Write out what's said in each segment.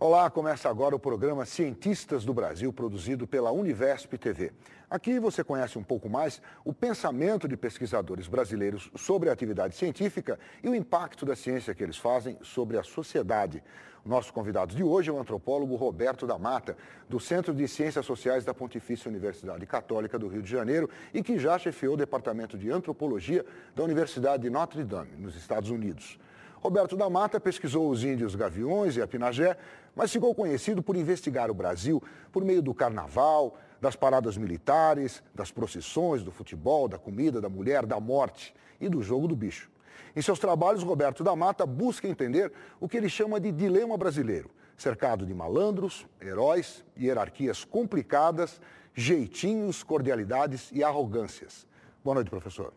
Olá, começa agora o programa Cientistas do Brasil, produzido pela Univesp TV. Aqui você conhece um pouco mais o pensamento de pesquisadores brasileiros sobre a atividade científica e o impacto da ciência que eles fazem sobre a sociedade. nosso convidado de hoje é o antropólogo Roberto da Mata, do Centro de Ciências Sociais da Pontifícia Universidade Católica do Rio de Janeiro e que já chefiou o Departamento de Antropologia da Universidade de Notre Dame, nos Estados Unidos. Roberto da Mata pesquisou os índios gaviões e a Pinagé, mas ficou conhecido por investigar o Brasil por meio do carnaval, das paradas militares, das procissões, do futebol, da comida, da mulher, da morte e do jogo do bicho. Em seus trabalhos, Roberto da Mata busca entender o que ele chama de dilema brasileiro, cercado de malandros, heróis, hierarquias complicadas, jeitinhos, cordialidades e arrogâncias. Boa noite, professor.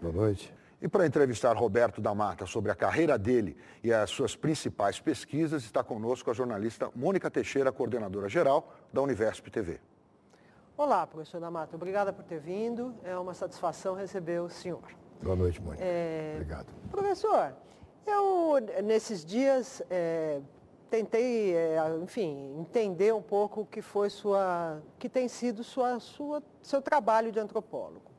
Boa noite. E para entrevistar Roberto da Mata sobre a carreira dele e as suas principais pesquisas, está conosco a jornalista Mônica Teixeira, coordenadora geral da Universo TV. Olá, professor da Mata. Obrigada por ter vindo. É uma satisfação receber o senhor. Boa noite, Mônica. É... Obrigado. Professor, eu, nesses dias, é, tentei, é, enfim, entender um pouco o que foi sua, que tem sido sua, sua, seu trabalho de antropólogo.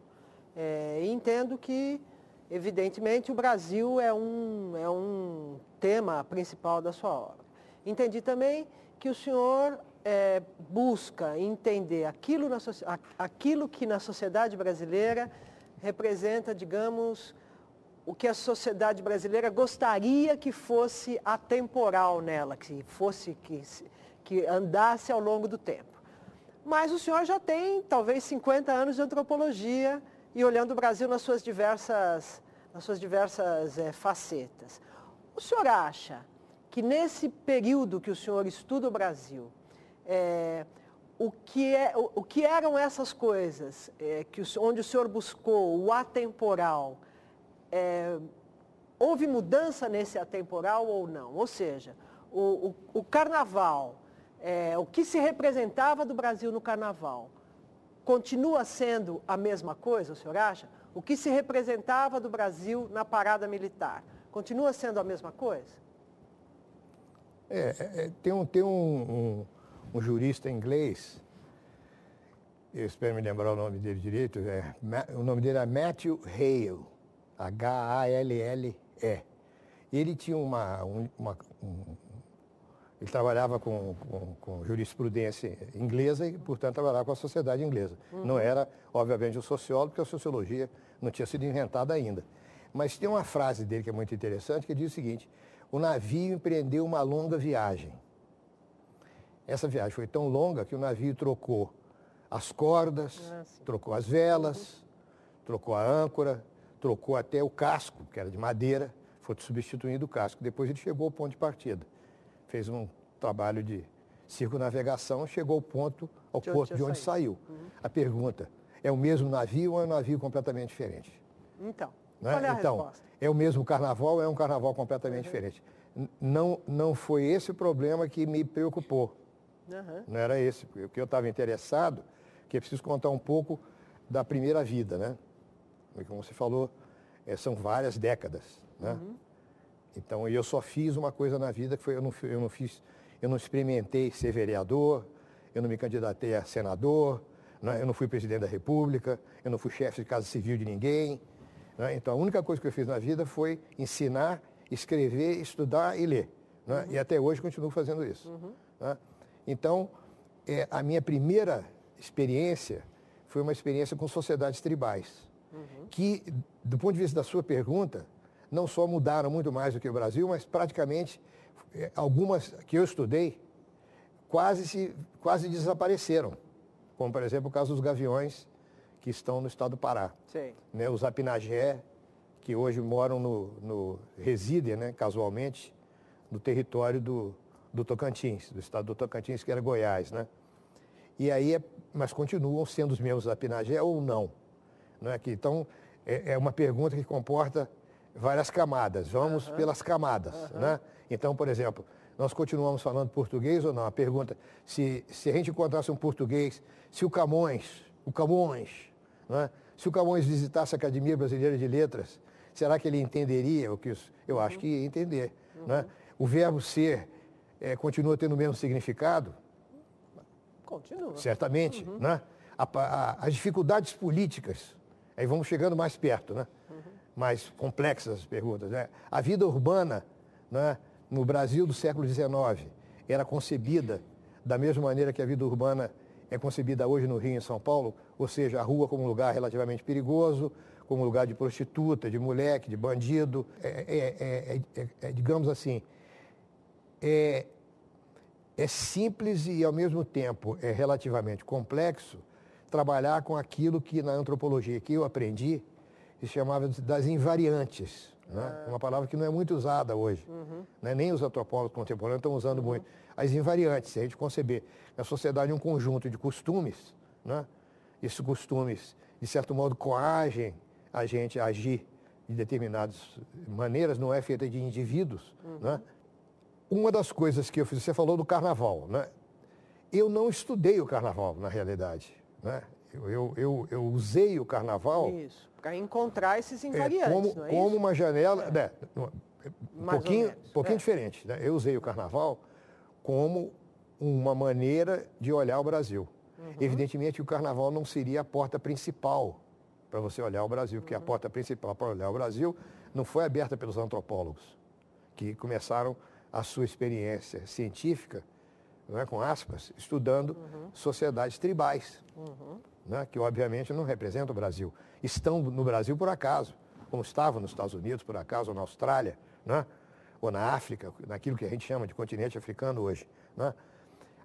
É, entendo que Evidentemente, o Brasil é um, é um tema principal da sua obra. Entendi também que o senhor é, busca entender aquilo, na, aquilo que na sociedade brasileira representa, digamos, o que a sociedade brasileira gostaria que fosse atemporal nela, que fosse que, que andasse ao longo do tempo. Mas o senhor já tem talvez 50 anos de antropologia e olhando o Brasil nas suas diversas, nas suas diversas é, facetas. O senhor acha que nesse período que o senhor estuda o Brasil, é, o, que é, o, o, que eram essas coisas é, que o, onde o senhor buscou o atemporal? houve mudança nesse atemporal ou não? Ou seja, o, o, o carnaval, o que se representava do Brasil no carnaval, continua sendo a mesma coisa, o senhor acha? O que se representava do Brasil na parada militar? Continua sendo a mesma coisa? É, é, é tem, um, tem um, um, um, jurista inglês, eu espero me lembrar o nome dele direito, é, o nome dele é Matthew Hale, H-A-L-L-E. Ele tinha uma, uma, ele trabalhava com, com, com, jurisprudência inglesa e, portanto, trabalhava com a sociedade inglesa. Uhum. Não era, obviamente, um sociólogo, porque a sociologia não tinha sido inventada ainda. Mas tem uma frase dele que é muito interessante, que diz o seguinte, o navio empreendeu uma longa viagem. Essa viagem foi tão longa que o navio trocou as cordas, ah, trocou as velas, trocou a âncora, trocou até o casco, que era de madeira, foi substituindo o casco. Depois ele chegou ao ponto de partida fez um trabalho de circunnavegação, chegou ao ponto, ao de porto de onde saiu. Uhum. A pergunta, é o mesmo navio ou é um navio completamente diferente? Então, né? qual é a então, resposta? É o mesmo carnaval ou é um carnaval completamente uhum. diferente? Não, não foi esse o problema que me preocupou. Uhum. Não era esse. O que eu estava interessado, que é preciso contar um pouco da primeira vida, né? Como você falou, é, são várias décadas, né? Uhum. Então, eu só fiz uma coisa na vida que foi eu não, eu não fiz, eu não experimentei ser vereador, eu não me candidatei a senador, né? eu não fui presidente da República, eu não fui chefe de casa civil de ninguém. Né? Então, a única coisa que eu fiz na vida foi ensinar, escrever, estudar e ler. Né? Uhum. E até hoje continuo fazendo isso. Uhum. Né. Então, é, a minha primeira experiência foi uma experiência com sociedades tribais, uhum. que, do ponto de vista da sua pergunta, não só mudaram muito mais do que o Brasil, mas praticamente é, algumas que eu estudei quase, se, quase desapareceram. Como, por exemplo, o caso dos gaviões que estão no estado do Pará. Né, os apinagé, que hoje moram no, no residem, né, casualmente, no território do, do Tocantins, do estado do Tocantins, que era Goiás, né? E aí, é, mas continuam sendo os mesmos apinagé ou não? não é que, então, é, é uma pergunta que comporta várias camadas. Vamos pelas camadas. Né? Então, por exemplo, nós continuamos falando português ou não? A pergunta, se, se a gente encontrasse um português, se o Camões, o Camões, né? se o Camões visitasse a Academia Brasileira de Letras, será que ele entenderia o que Eu acho uhum. que ia entender. Né? Uhum. Né? O verbo ser é, continua tendo o mesmo significado? Continua. Certamente. Uhum. Né? A, a, as dificuldades políticas, aí vamos chegando mais perto, né? mais complexas as perguntas. Né? A vida urbana né, no Brasil do século XIX era concebida da mesma maneira que a vida urbana é concebida hoje no Rio e em São Paulo, ou seja, a rua como um lugar relativamente perigoso, como lugar de prostituta, de moleque, de bandido. É, é, é, é, é digamos assim, é, é simples e, ao mesmo tempo, é relativamente complexo trabalhar com aquilo que na antropologia que eu aprendi que das invariantes. Né? Ah. Uma palavra que não é muito usada hoje. Uhum. Né? Nem os antropólogos contemporâneos estão usando uhum. muito. As invariantes, se a gente conceber na sociedade é um conjunto de costumes, né? esses costumes, de certo modo, coagem a gente a agir de determinadas maneiras, não é feita de indivíduos. Uhum. Né? Uma das coisas que eu fiz, você falou do carnaval. Né? Eu não estudei o carnaval, na realidade. Né? Eu, eu, eu, eu usei o carnaval. Isso encontrar esses é, invariantes. É, como, é como uma janela. É. Né, um pouquinho, é. diferente. Né? Eu usei o carnaval como uma maneira de olhar o Brasil. Uhum. Evidentemente, o carnaval não seria a porta principal para você olhar o Brasil, porque uhum. a porta principal para olhar o Brasil não foi aberta pelos antropólogos, que começaram a sua experiência científica, não é, com aspas, estudando uhum. sociedades tribais. Uhum né, que obviamente não representam o Brasil, estão no Brasil por acaso, como estavam nos Estados Unidos por acaso, ou na Austrália, né, ou na África, naquilo que a gente chama de continente africano hoje. Né.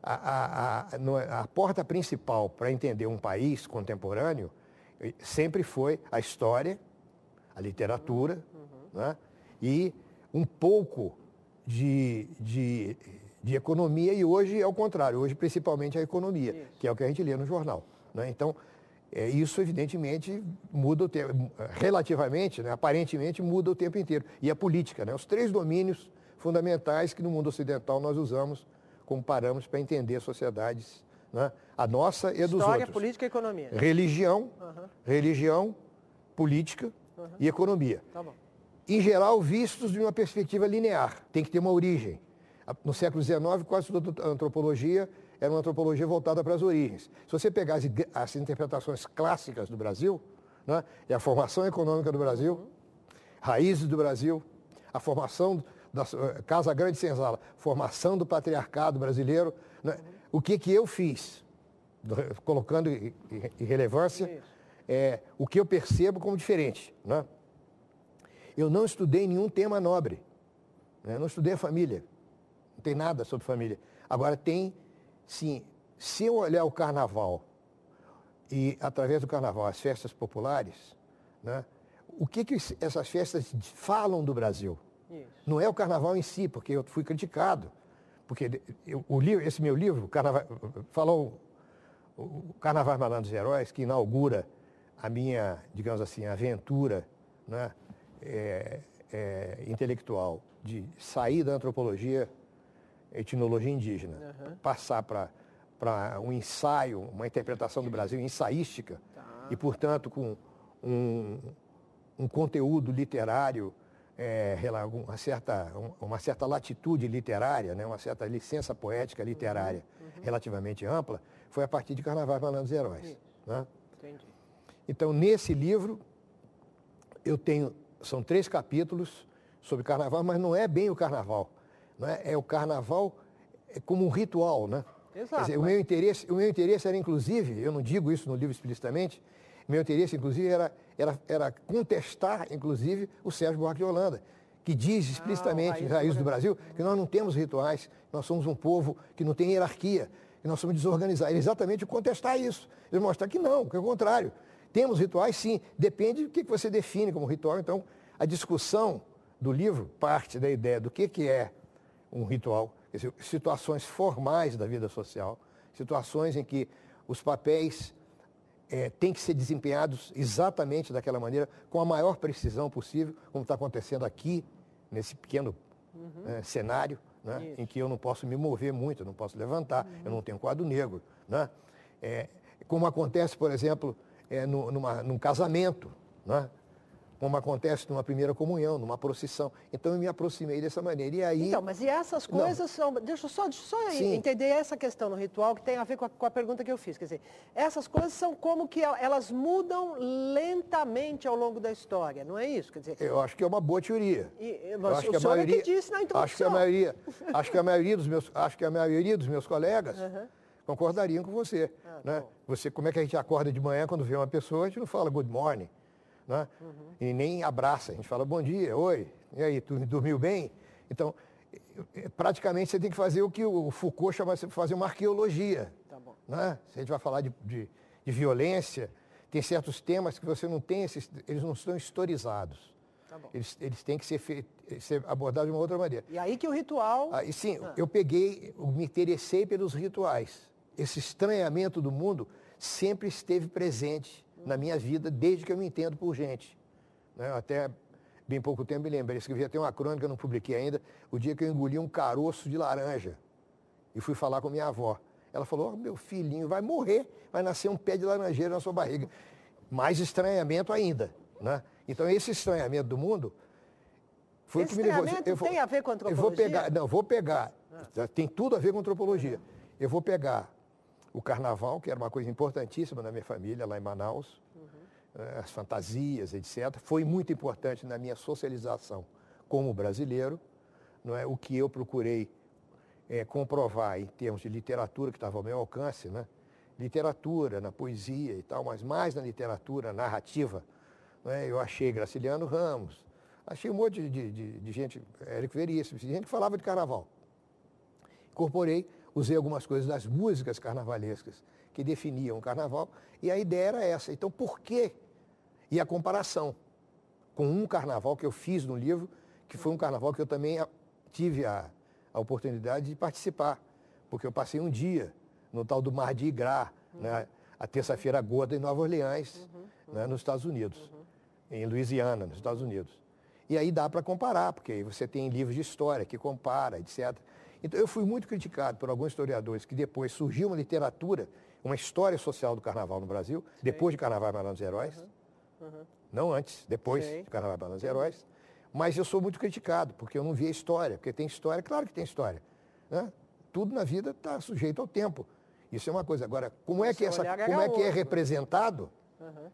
A, a, a, a porta principal para entender um país contemporâneo eh, sempre foi a história, a literatura uhum. né, e um pouco de, de, de, economia e hoje é o contrário, hoje principalmente a economia, Isso. que é o que a gente lê no jornal. Né? Então, é, isso evidentemente muda o tempo, relativamente, né? aparentemente muda o tempo inteiro. E a política, né? os três domínios fundamentais que no mundo ocidental nós usamos como parâmetros para entender sociedades, né? a nossa e a dos outros. História, política e economia. Religião, uhum. religião, política uhum. e economia. Tá em geral, vistos de uma perspectiva linear, tem que ter uma origem. No século XIX, quase toda a antropologia era uma antropologia voltada para as origens. Se você pegar as, as interpretações clássicas do Brasil, né, é a formação econômica do Brasil, raízes do Brasil, a formação da eh, Casa Grande Senzala, formação do patriarcado brasileiro, né, o que, que eu fiz, colocando em relevância, é, o que eu percebo como diferente. Né? Eu não estudei nenhum tema nobre. Né? Não estudei a família. Não tem nada sobre família. Agora, tem Sim, se eu olhar o carnaval e, através do carnaval, as festas populares, né, o que, que essas festas falam do Brasil? Isso. Não é o carnaval em si, porque eu fui criticado. Porque eu, o livro, esse meu livro, carnaval, falou o Carnaval malandros dos Heróis, que inaugura a minha, digamos assim, aventura né, é, é, intelectual de sair da antropologia etnologia indígena, uhum. passar para um ensaio, uma interpretação do Brasil ensaística, tá. e, portanto, com um, um conteúdo literário, é, uma, certa, uma certa latitude literária, né, uma certa licença poética literária uhum. uhum. relativamente ampla, foi a partir de Carnaval Malandro dos Heróis. Né? Entendi. Então, nesse livro, eu tenho, são três capítulos sobre carnaval, mas não é bem o carnaval né? É o carnaval é como um ritual, né? Exato. Dizer, o, né? meu interesse, o meu interesse era, inclusive, eu não digo isso no livro explicitamente, meu interesse, inclusive, era, era, era contestar, inclusive, o Sérgio Buarque de Holanda, que diz ah, explicitamente, ah, raiz do Brasil, que nós não temos rituais, nós somos um povo que não tem hierarquia, que nós somos desorganizados. Ele exatamente contestar isso, ele mostrar que não, que é o contrário. Temos rituais, sim, depende do que você define como ritual. Então, a discussão do livro parte da ideia do que, que é um ritual, situações formais da vida social, situações em que os papéis é, têm que ser desempenhados exatamente daquela maneira, com a maior precisão possível, como está acontecendo aqui, nesse pequeno uhum. é, cenário, né, em que eu não posso me mover muito, eu não posso levantar, uhum. eu não tenho quadro negro. Né? É, como acontece, por exemplo, é, no, numa, num casamento. Né? como acontece numa primeira comunhão, numa procissão. Então eu me aproximei dessa maneira. E aí... Então, mas e essas coisas não. são. Deixa eu só, deixa só entender essa questão no ritual que tem a ver com a, com a, pergunta que eu fiz. Quer dizer, essas coisas são como que é, elas mudam lentamente ao longo da história, não é isso? Quer dizer, eu acho que é uma boa teoria. E, mas eu acho o que a maioria, é que disse na introdução. Acho que a maioria, acho que a maioria dos meus, acho que a maioria dos meus colegas. Uhum concordariam com você. Ah, né? Você, como é que a gente acorda de manhã quando vê uma pessoa, a gente não fala good morning né? Uhum. E nem abraça, a gente fala bom dia, oi, e aí, tu dormiu bem? Então, é, praticamente você tem que fazer o que o Foucault chama de fazer uma arqueologia. Tá bom. Né? Se a gente vai falar de, de, de, violência, tem certos temas que você não tem, esses, eles não estão historizados. Tá bom. Eles, eles têm que ser, ser abordados de uma outra maneira. E aí que o ritual. Ah, e sim, ah. eu peguei, eu me interessei pelos rituais. Esse estranhamento do mundo sempre esteve presente na minha vida desde que eu me entendo por gente. Né? Até bem pouco tempo me lembro, eu escrevi até uma crônica, não publiquei ainda, o dia que eu engoli um caroço de laranja e fui falar com minha avó. Ela falou, oh, meu filhinho vai morrer, vai nascer um pé de laranjeira na sua barriga. Mais estranhamento ainda. Né? Então esse estranhamento do mundo foi esse o que me levou. Eu vou, tem a ver com antropologia? Eu vou pegar, não, vou pegar. Ah. Tem tudo a ver com antropologia. Eu vou pegar o carnaval, que era uma coisa importantíssima na minha família, lá em Manaus, uhum. Né, as fantasias, etc., foi muito importante na minha socialização como brasileiro, não é? o que eu procurei é, comprovar em termos de literatura que estava ao meu alcance, né? literatura, na poesia e tal, mas mais na literatura narrativa. é Eu achei Graciliano Ramos, achei um monte de, de, de gente, Érico Veríssimo, gente que falava de carnaval. Incorporei usei algumas coisas das músicas carnavalescas que definiam o carnaval, e a ideia era essa. Então, por quê? E a comparação com um carnaval que eu fiz no livro, que foi um carnaval que eu também tive a, a oportunidade de participar, porque eu passei um dia no tal do Mar de Igrá, uhum. né, a terça-feira gorda em Nova Orleans, uhum. uhum. né, nos Estados Unidos, uhum. em Louisiana, nos Estados Unidos. E aí dá para comparar, porque aí você tem livros de história que compara, etc. Então, eu fui muito criticado por alguns historiadores que depois surgiu uma literatura, uma história social do carnaval no Brasil, Sim. depois de Carnaval Baiano dos Heróis. Uhum. Uhum. Não antes, depois Sim. de Carnaval Baiano dos Heróis. Mas eu sou muito criticado, porque eu não vi a história. Porque tem história, claro que tem história. Né? Tudo na vida está sujeito ao tempo. Isso é uma coisa. Agora, como é que, essa, é como é, que é né? representado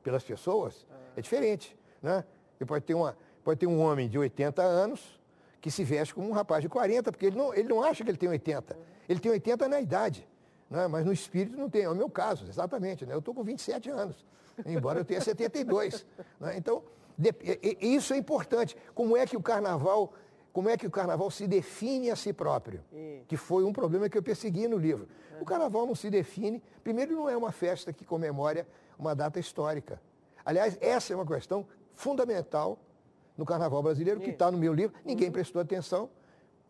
pelas pessoas, ah. é diferente. Né? pode ter, uma, pode ter um homem de 80 anos que se veste como um rapaz de 40, porque ele não, ele não acha que ele tem 80. Ele tem 80 na idade, né? mas no espírito não tem. É o meu caso, exatamente. Né? Eu estou com 27 anos, embora eu tenha 72. Né? Então, de, isso é importante. Como é que o carnaval como é que o carnaval se define a si próprio, que foi um problema que eu persegui no livro. O carnaval não se define, primeiro não é uma festa que comemora uma data histórica. Aliás, essa é uma questão fundamental no Carnaval Brasileiro, que está no meu livro. Ninguém uhum. prestou atenção,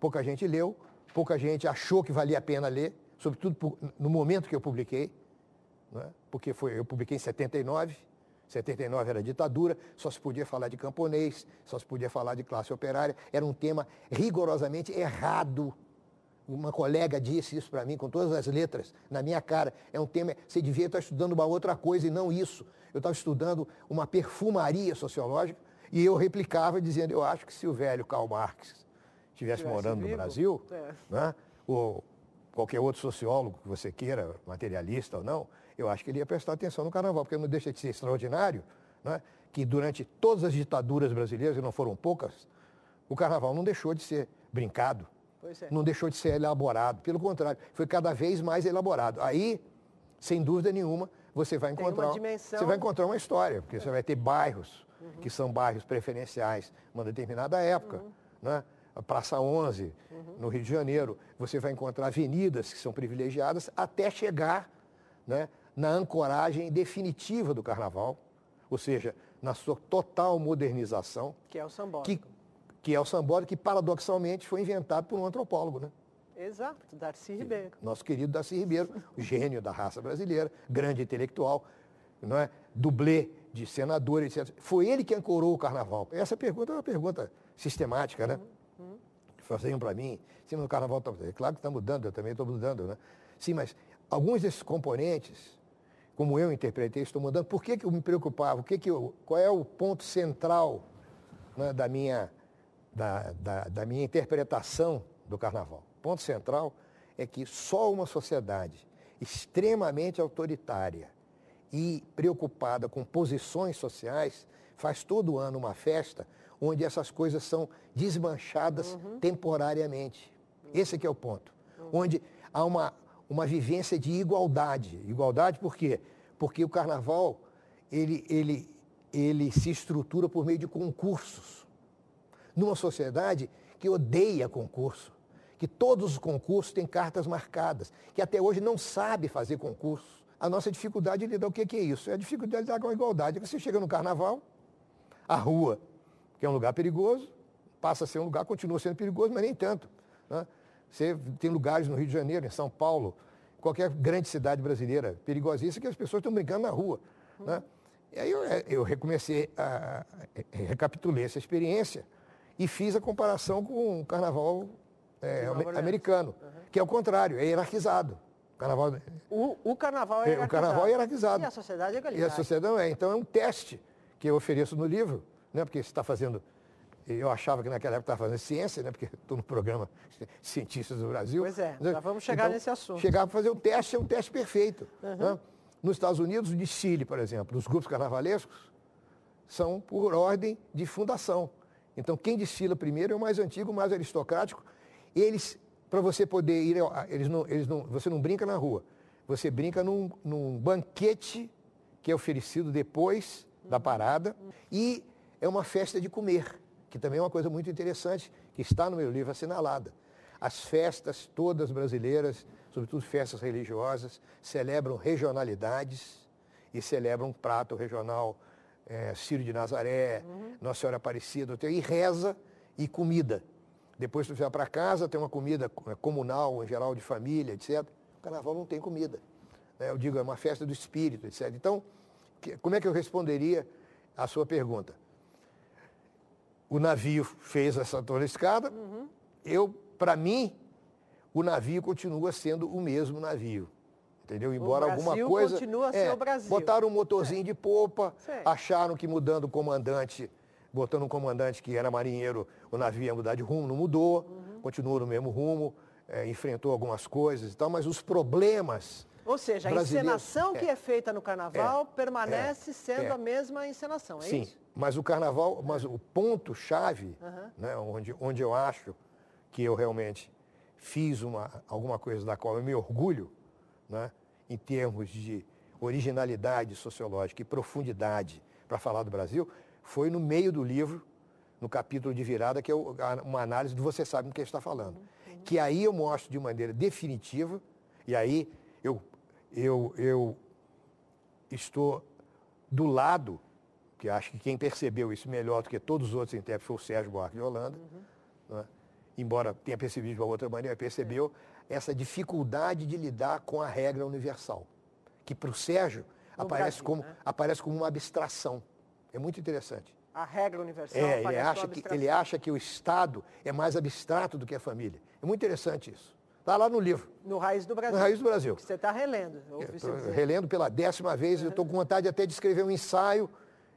pouca gente leu, pouca gente achou que valia a pena ler, sobretudo no momento que eu publiquei, né? porque foi, eu publiquei em 79, 79 era ditadura, só se podia falar de camponês, só se podia falar de classe operária, era um tema rigorosamente errado. Uma colega disse isso para mim com todas as letras, na minha cara. É um tema, você devia estar estudando uma outra coisa e não isso. Eu estava estudando uma perfumaria sociológica e eu replicava dizendo, eu acho que se o velho Karl Marx estivesse morando vivo, no Brasil, é. né, ou qualquer outro sociólogo que você queira, materialista ou não, eu acho que ele ia prestar atenção no carnaval, porque não deixa de ser extraordinário, né, que durante todas as ditaduras brasileiras, e não foram poucas, o carnaval não deixou de ser brincado, é. não deixou de ser elaborado, pelo contrário, foi cada vez mais elaborado. Aí, sem dúvida nenhuma, você vai encontrar, dimensão... você vai encontrar uma história, porque você vai ter bairros, uhum. que são bairros preferenciais uma determinada época, uhum. né? A Praça 11, uhum. no Rio de Janeiro, você vai encontrar avenidas que são privilegiadas até chegar né, na ancoragem definitiva do carnaval, ou seja, na sua total modernização. Que é o sambódromo. Que, que, é o sambódromo que, paradoxalmente, foi inventado por um antropólogo, né? Exato, Darcy Ribeiro. Nosso querido Darcy Ribeiro, gênio da raça brasileira, grande intelectual, não é? dublê de senador, etc. Foi ele que ancorou o carnaval? Essa pergunta é uma pergunta sistemática, né? Uhum. Faziam para mim, sim, o carnaval está mudando. É claro que está mudando, eu também estou mudando, né? Sim, mas alguns desses componentes, como eu interpretei, estou mudando. Por que, que eu me preocupava? O que que eu, qual é o ponto central né, da, minha, da, da, da minha interpretação do carnaval? O ponto central é que só uma sociedade extremamente autoritária, e preocupada com posições sociais, faz todo ano uma festa onde essas coisas são desmanchadas uhum. temporariamente. Uhum. Esse que é o ponto. Uhum. Onde há uma, uma vivência de igualdade. Igualdade por quê? Porque o carnaval, ele, ele, ele se estrutura por meio de concursos. Numa sociedade que odeia concurso, que todos os concursos têm cartas marcadas, que até hoje não sabe fazer concurso a nossa dificuldade de lidar o que, é isso? É a dificuldade de lidar com a igualdade. É que você chega no carnaval, a rua, que é um lugar perigoso, passa a ser um lugar, continua sendo perigoso, mas nem tanto. Né? Você tem lugares no Rio de Janeiro, em São Paulo, qualquer grande cidade brasileira perigosíssima, que as pessoas estão brincando na rua. Né? E aí eu, é, eu recomecei, a, é, é, recapitulei essa experiência e fiz a comparação com o carnaval é, americano, que é o contrário, é hierarquizado. Carnaval... O, o carnaval é, é O carnaval é hierarquizado. E a sociedade é igualitária. E a sociedade é. Então é um teste que eu ofereço no livro, né? porque você está fazendo... Eu achava que naquela época estava fazendo ciência, né? porque estou no programa Cientistas do Brasil. Pois é, né? já vamos chegar então, nesse assunto. Chegar para fazer um teste é um teste perfeito. Uhum. Né? Nos Estados Unidos, de Chile, por exemplo, os grupos carnavalescos são por ordem de fundação. Então, quem desfila primeiro é o mais antigo, o mais aristocrático. Eles para você poder ir. Eles não, eles não, você não brinca na rua. Você brinca num, num banquete que é oferecido depois da parada. E é uma festa de comer, que também é uma coisa muito interessante, que está no meu livro assinalada. As festas todas brasileiras, sobretudo festas religiosas, celebram regionalidades e celebram um prato regional, é, eh, Ciro de Nazaré, uhum. Nossa Senhora Aparecida, e reza e comida. Depois tu vai para casa, tem uma comida é, comunal, em geral de família, etc. O carnaval não tem comida. Né? Eu digo, é uma festa do espírito, etc. Então, como é que eu responderia a sua pergunta? O navio fez essa torrescada. Uhum. Eu, para mim, o navio continua sendo o mesmo navio. Entendeu? Embora alguma coisa. Continua é, Botaram um motorzinho Sei. de popa, é. acharam que mudando o comandante botando um comandante que era marinheiro, o navio ia mudar de rumo, não mudou, uhum. continuou no mesmo rumo, é, enfrentou algumas coisas e tal, mas os problemas. Ou seja, a encenação é. que é feita no carnaval é, permanece é. sendo é. a mesma encenação, é sim, isso? Sim, mas o carnaval, mas o ponto-chave, uhum. né, onde, onde eu acho que eu realmente fiz uma, alguma coisa da qual eu me orgulho, né, em termos de originalidade sociológica e profundidade para falar do Brasil, foi no meio do livro, no capítulo de virada, que é uma análise do você sabe o que está falando. Uhum. Que aí eu mostro de maneira definitiva, e aí eu, eu, eu estou do lado, que acho que quem percebeu isso melhor do que todos os outros intérpretes foi o Sérgio Buarque de Holanda, uhum. né? embora tenha percebido de uma outra maneira, percebeu é. essa dificuldade de lidar com a regra universal, que para o Sérgio aparece, Brasil, como, né? aparece como uma abstração. É muito interessante. A regra universal. É, ele acha, que, ele acha que o Estado é mais abstrato do que a família. É muito interessante isso. Está lá no livro. No Raiz do Brasil. No Raiz do Brasil. Que você está relendo. relendo pela décima vez. Eu estou com vontade até de escrever um ensaio,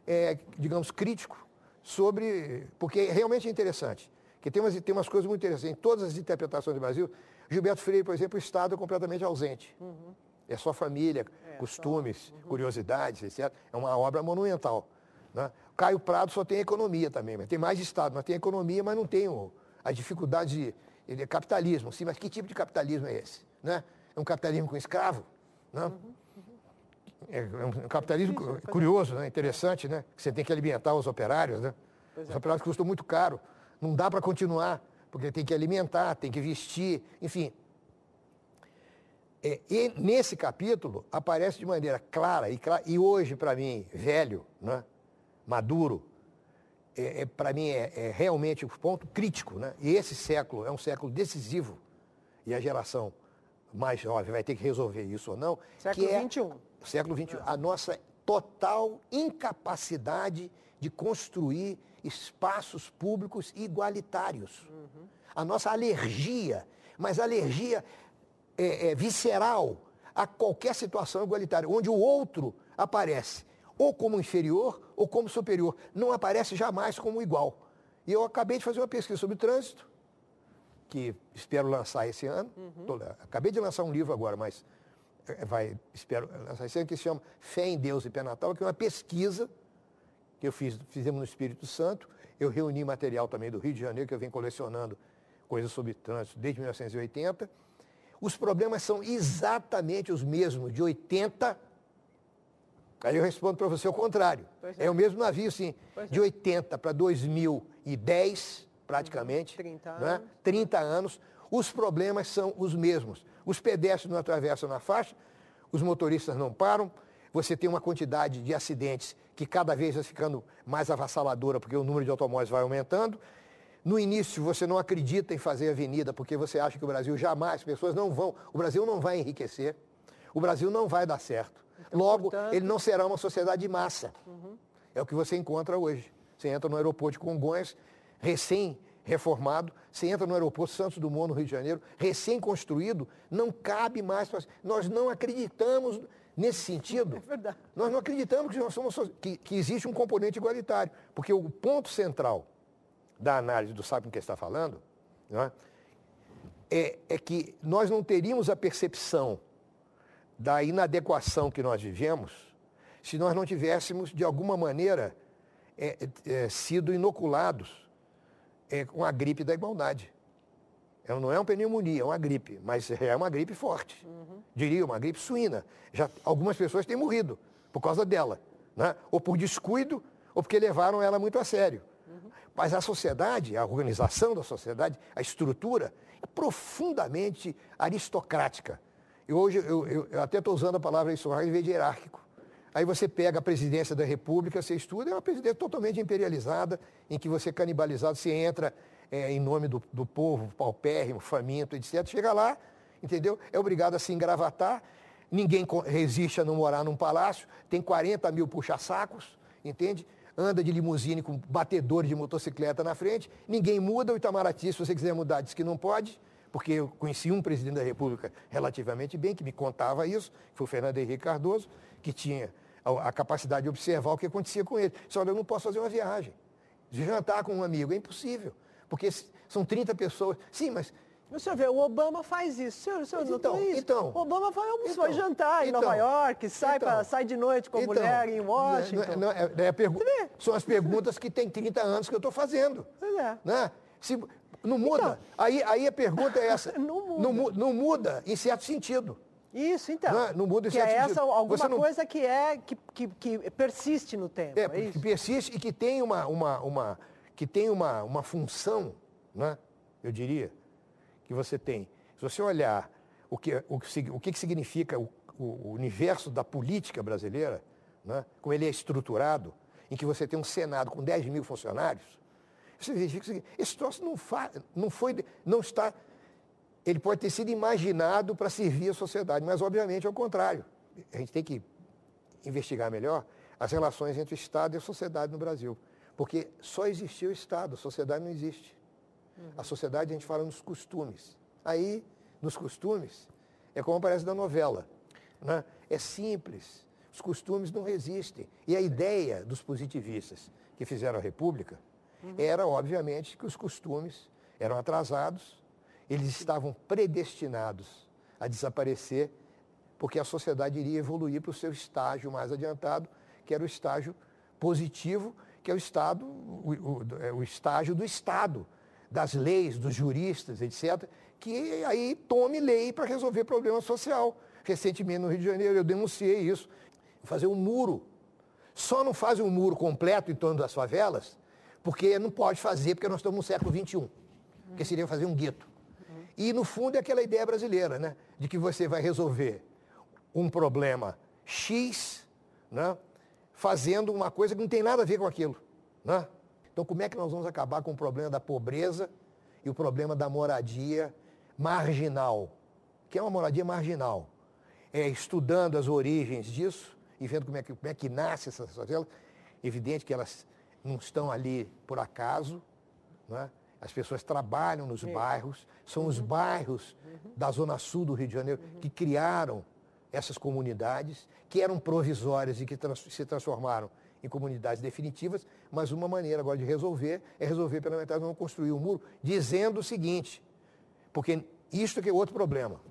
é, digamos, crítico sobre... Porque realmente é interessante. Que tem umas, tem umas coisas muito interessantes. Em todas as interpretações do Brasil, Gilberto Freire, por exemplo, o Estado é completamente ausente. Uhum. É só família, é, costumes, só... Uhum. curiosidades, etc. É uma obra monumental. Né? Caio Prado só tem economia também, mas tem mais Estado, mas tem economia, mas não tem o, a dificuldade de. Ele é capitalismo, sim, mas que tipo de capitalismo é esse? Né? É um capitalismo com escravo? Né? Uhum, É, um capitalismo é, é curioso, né? interessante, né? Que você tem que alimentar os operários, né? Os é. operários custam muito caro. Não dá para continuar, porque tem que alimentar, tem que vestir, enfim. É, e nesse capítulo aparece de maneira clara e, clara, e hoje, para mim, velho, né? Maduro, é, é para mim é, é realmente o um ponto crítico. Né? E esse século é um século decisivo. E a geração mais jovem vai ter que resolver isso ou não. Século XXI. É, século XXI. A nossa total incapacidade de construir espaços públicos igualitários. Uhum. A nossa alergia, mas alergia é, é, visceral a qualquer situação igualitária, onde o outro aparece ou como inferior ou como superior. Não aparece jamais como igual. E eu acabei de fazer uma pesquisa sobre trânsito, que espero lançar esse ano. Uhum. Tô, acabei de lançar um livro agora, mas é, é, vai, espero lançar esse ano, que se chama Fé em Deus e Pé Natal, que é uma pesquisa que eu fiz, fizemos no Espírito Santo. Eu reuni material também do Rio de Janeiro, que eu venho colecionando coisas sobre trânsito desde 1980. Os problemas são exatamente os mesmos de 80 Aí eu respondo para você o contrário. É. é. o mesmo navio, sim. É. de 80 para 2010, praticamente. 30 né? anos. Né? 30 anos. Os problemas são os mesmos. Os pedestres não atravessam na faixa, os motoristas não param, você tem uma quantidade de acidentes que cada vez vai ficando mais avassaladora, porque o número de automóveis vai aumentando. No início, você não acredita em fazer avenida, porque você acha que o Brasil jamais, as pessoas não vão, o Brasil não vai enriquecer, o Brasil não vai dar certo. Então, Logo, portanto... ele não será uma sociedade de massa. Uhum. É o que você encontra hoje. Você entra no aeroporto de Congonhas, recém-reformado, você entra no aeroporto Santos Dumont, no Rio de Janeiro, recém-construído, não cabe mais. Nós não acreditamos nesse sentido. É verdade. Nós não acreditamos que, nós somos, que, que existe um componente igualitário, porque o ponto central da análise do sabe em que está falando, não é? É, é, que nós não teríamos a percepção da inadequação que nós vivemos se nós não tivéssemos, de alguma maneira, é, é, sido inoculados é, com a gripe da igualdade. É, não é uma pneumonia, é uma gripe, mas é uma gripe forte. Uhum. Diria uma gripe suína. Já, algumas pessoas têm morrido por causa dela, né? ou por descuido, ou porque levaram ela muito a sério. Uhum. Mas a sociedade, a organização da sociedade, a estrutura, é profundamente aristocrática eu hoje eu, eu, eu até estou usando a palavra insurrecional em vez de hierárquico. Aí você pega a presidência da República, você estuda, é uma presidência totalmente imperializada, em que você é canibalizado, você entra é, em nome do, do povo, paupérrimo, faminto, etc. Chega lá, entendeu? É obrigado a se engravatar, ninguém resiste a não morar num palácio, tem 40 mil puxa-sacos, entende? Anda de limusine com batedores de motocicleta na frente, ninguém muda, o Itamaraty, se você quiser mudar, diz que não pode, porque eu conheci um presidente da República relativamente bem, que me contava isso, foi o Fernando Henrique Cardoso, que tinha a, a capacidade de observar o que acontecia com ele. Só eu não posso fazer uma viagem. Jantar com um amigo é impossível, porque são 30 pessoas. Sim, mas o senhor vê, o Obama faz isso. O senhor, o senhor então, isso? Então, Obama vai, almoçar, então, vai jantar em então, Nova York, sai, então, pra, sai de noite com a então, mulher em né, né, Washington. Não, é, não, é, é, é, são as perguntas que tem 30 anos que eu estou fazendo. Pois é. Né? Se, não muda. Então, aí, aí a pergunta é essa. não muda. Não, não muda, em certo sentido. Isso, então. Não, é? não muda em certo é essa sentido. alguma não... coisa que, é, que, que, que, persiste no tempo. É, é que persiste e que tem uma, uma, uma, que tem uma, uma função, né? eu diria, que você tem. Se você olhar o que, o que, o que significa o, o universo da política brasileira, né? como ele é estruturado, em que você tem um Senado com 10 mil funcionários, você verifica o seguinte, esse troço não, fa, não foi, não está, ele pode ter sido imaginado para servir a sociedade, mas obviamente é o contrário. A gente tem que investigar melhor as relações entre o Estado e a sociedade no Brasil. Porque só existia o Estado, a sociedade não existe. Uhum. A sociedade a gente fala nos costumes. Aí, nos costumes, é como aparece na novela. Né? É simples, os costumes não resistem. E a ideia dos positivistas que fizeram a República uhum. era, obviamente, que os costumes eram atrasados, eles estavam predestinados a desaparecer, porque a sociedade iria evoluir para o seu estágio mais adiantado, que era o estágio positivo, que é o, estado, o, o, é, o estágio do Estado, das leis, dos juristas, etc., que aí tome lei para resolver problema social. Recentemente, no Rio de Janeiro, eu denunciei isso. Fazer um muro. Só não fazem um muro completo em torno das favelas porque não pode fazer, porque nós estamos no século XXI, porque seria fazer um gueto. E, no fundo, é aquela ideia brasileira, né? De que você vai resolver um problema X, né? Fazendo uma coisa que não tem nada a ver com aquilo, né? Então, como é que nós vamos acabar com o problema da pobreza e o problema da moradia marginal? Que é uma moradia marginal. É, estudando as origens disso e vendo como é que, como é que nasce essa favela, evidente que elas não estão ali por acaso. Né? As pessoas trabalham nos Sim. bairros, são uhum. os bairros uhum. da Zona Sul do Rio de Janeiro uhum. que criaram essas comunidades, que eram provisórias e que trans se transformaram em comunidades definitivas, mas uma maneira agora de resolver é resolver pela metade, não construir um muro, dizendo o seguinte, porque isto que é outro problema.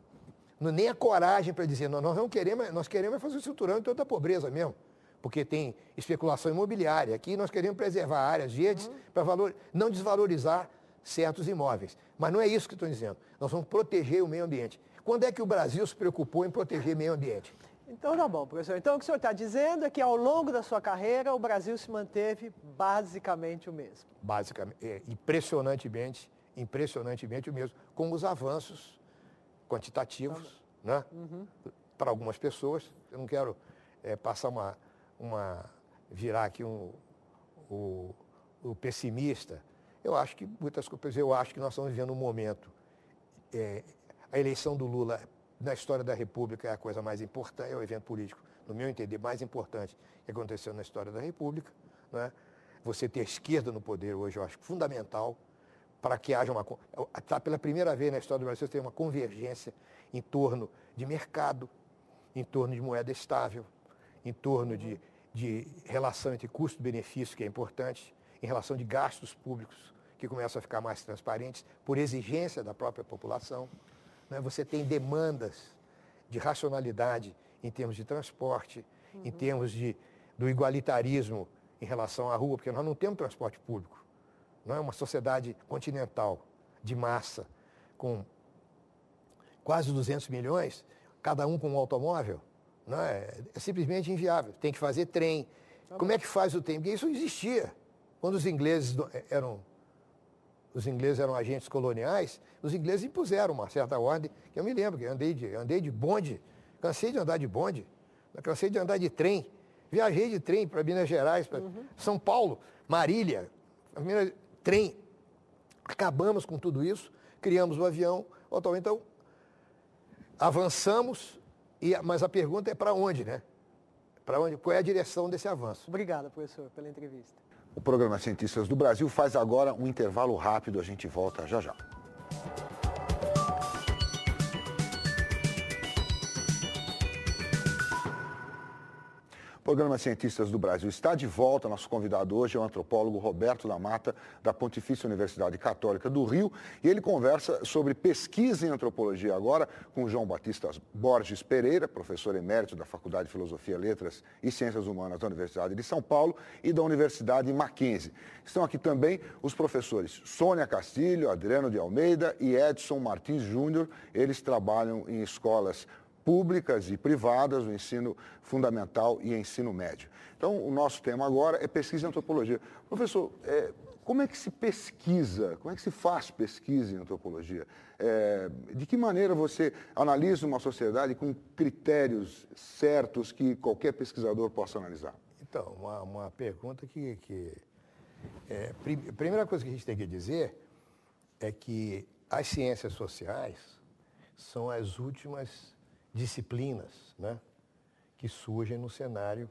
Não, é nem a coragem para dizer, não, nós não queremos, nós queremos é fazer o cinturão então da pobreza mesmo porque tem especulação imobiliária. Aqui nós queremos preservar áreas verdes uhum. para valor, não desvalorizar certos imóveis. Mas não é isso que estou dizendo. Nós vamos proteger o meio ambiente. Quando é que o Brasil se preocupou em proteger meio ambiente? Então tá bom, professor. Então o que o senhor está dizendo é que ao longo da sua carreira o Brasil se manteve basicamente o mesmo. Basicamente, é, impressionantemente, impressionantemente o mesmo, com os avanços quantitativos, tá né? Uhum. Para algumas pessoas, eu não quero é, passar uma, uma virar aqui um, o, o pessimista, eu acho que muitas coisas, eu acho que nós estamos vivendo um momento. É, a eleição do Lula na história da República é a coisa mais importante, é o evento político, no meu entender, mais importante que aconteceu na história da República. Né? Você ter a esquerda no poder hoje, eu acho fundamental para que haja uma. Tá pela primeira vez na história do Brasil, você tem uma convergência em torno de mercado, em torno de moeda estável, em torno de de relação entre custo-benefício, que é importante, em relação de gastos públicos, que começam a ficar mais transparentes, por exigência da própria população. Né? Você tem demandas de racionalidade em termos de transporte, uhum. em termos de, do igualitarismo em relação à rua, porque nós não temos transporte público. Não é uma sociedade continental, de massa, com quase 200 milhões, cada um com um automóvel. Não é? é simplesmente inviável. Tem que fazer trem. Tá Como é que faz o trem? Porque isso existia. Quando os ingleses é, eram os ingleses eram agentes coloniais, os ingleses impuseram uma certa ordem, que eu me lembro, que andei de, andei de bonde, cansei de andar de bonde, cansei de andar de trem, viajei de trem para Minas Gerais, para uhum. São Paulo, Marília, Minas, trem. Acabamos com tudo isso, criamos o avião, então avançamos, e, mas a pergunta é para onde, né? Para onde? Qual é a direção desse avanço? Obrigada, professor, pela entrevista. O programa Cientistas do Brasil faz agora um intervalo rápido. A gente volta já já. programa Cientistas do Brasil está de volta. Nosso convidado hoje é o antropólogo Roberto da Mata, da Pontifícia Universidade Católica do Rio. E ele conversa sobre pesquisa em antropologia agora com João Batista Borges Pereira, professor emérito da Faculdade de Filosofia, Letras e Ciências Humanas da Universidade de São Paulo e da Universidade Mackenzie. Estão aqui também os professores Sônia Castilho, Adriano de Almeida e Edson Martins Júnior. Eles trabalham em escolas públicas e privadas o ensino fundamental e ensino médio. Então, o nosso tema agora é pesquisa em antropologia. Professor, é, como é que se pesquisa, como é que se faz pesquisa em antropologia? É, de que maneira você analisa uma sociedade com critérios certos que qualquer pesquisador possa analisar? Então, uma, uma pergunta que. que é, prim, primeira coisa que a gente tem que dizer é que as ciências sociais são as últimas disciplinas né, que surgem no cenário,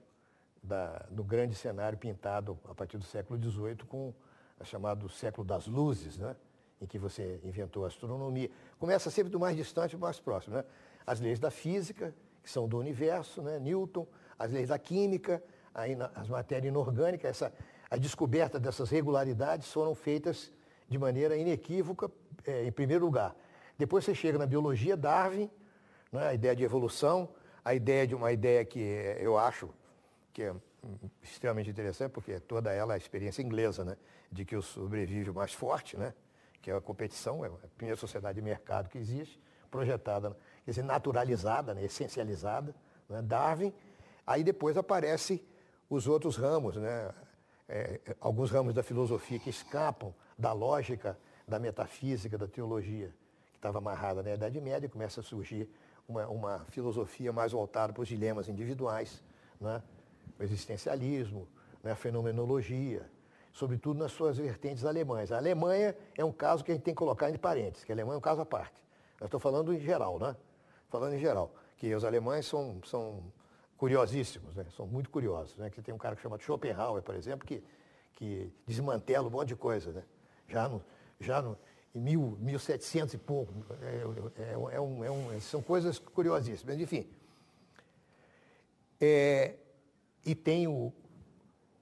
da, no grande cenário pintado a partir do século XVIII com o chamado século das luzes, né, em que você inventou a astronomia. Começa sempre do mais distante para o mais próximo. Né? As leis da física, que são do universo, né, Newton, as leis da química, a, as matérias inorgânicas, essa, a descoberta dessas regularidades foram feitas de maneira inequívoca, é, em primeiro lugar. Depois você chega na biologia, Darwin, né? a ideia de evolução, a ideia de uma ideia que eh, eu acho que é hum, extremamente interessante, porque toda ela é a experiência inglesa, né? de que o sobrevive o mais forte, né? que é a competição, é a primeira sociedade de mercado que existe, projetada, quer dizer, naturalizada, né? essencializada, né? Darwin. Aí depois aparece os outros ramos, né? É, alguns ramos da filosofia que escapam da lógica, da metafísica, da teologia, que estava amarrada na Idade Média, começa a surgir uma, uma filosofia mais voltada para os dilemas individuais, né? o existencialismo, né? a fenomenologia, sobretudo nas suas vertentes alemãs. A Alemanha é um caso que a gente tem que colocar entre parênteses, que a Alemanha é um caso à parte. Eu estou falando em geral, né? Falando em geral, que os alemães são, são curiosíssimos, né? são muito curiosos. Né? Que tem um cara que chama Schopenhauer, por exemplo, que, que desmantela um monte de coisa. Né? Já, no, já no, mil, 1700 e pouco. É é, é, é, um, é um, são coisas curiosíssimas, enfim. É, e tem o.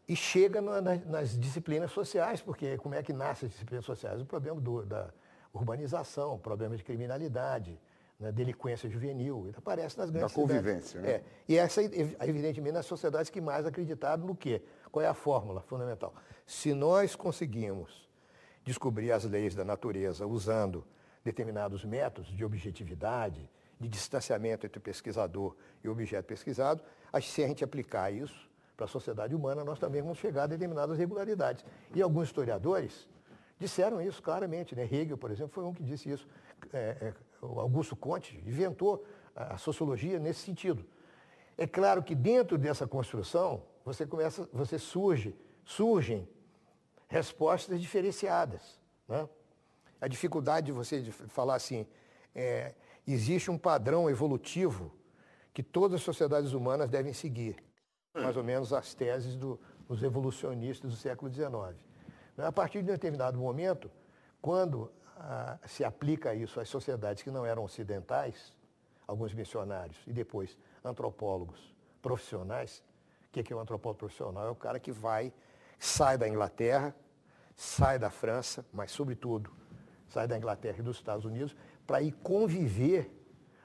E chega na, na, nas disciplinas sociais, porque como é que nasce as disciplinas sociais? O problema do, da urbanização, o problema de criminalidade, né, delinquência juvenil, ele aparece nas grandes da convivência, cidades. né? É. E essa, evidentemente, nas sociedades que mais acreditaram no quê? Qual é a fórmula fundamental? Se nós conseguimos descobrir as leis da natureza usando determinados métodos de objetividade, de distanciamento entre pesquisador e objeto pesquisado, se a gente aplicar isso para a sociedade humana, nós também vamos chegar a determinadas regularidades. E alguns historiadores disseram isso claramente. Né? Hegel, por exemplo, foi um que disse isso. É, é, Augusto Conte inventou a sociologia nesse sentido. É claro que dentro dessa construção, você começa, você surge, surgem respostas diferenciadas. Né? A dificuldade de você falar assim, é, existe um padrão evolutivo que todas as sociedades humanas devem seguir, mais ou menos as teses do, dos evolucionistas do século XIX. Né? A partir de um determinado momento, quando ah, se aplica isso às sociedades que não eram ocidentais, alguns missionários e depois antropólogos profissionais, o que é, que é um antropólogo profissional? É o cara que vai, sai da Inglaterra, sai da França, mas sobretudo sai da Inglaterra e dos Estados Unidos, para ir conviver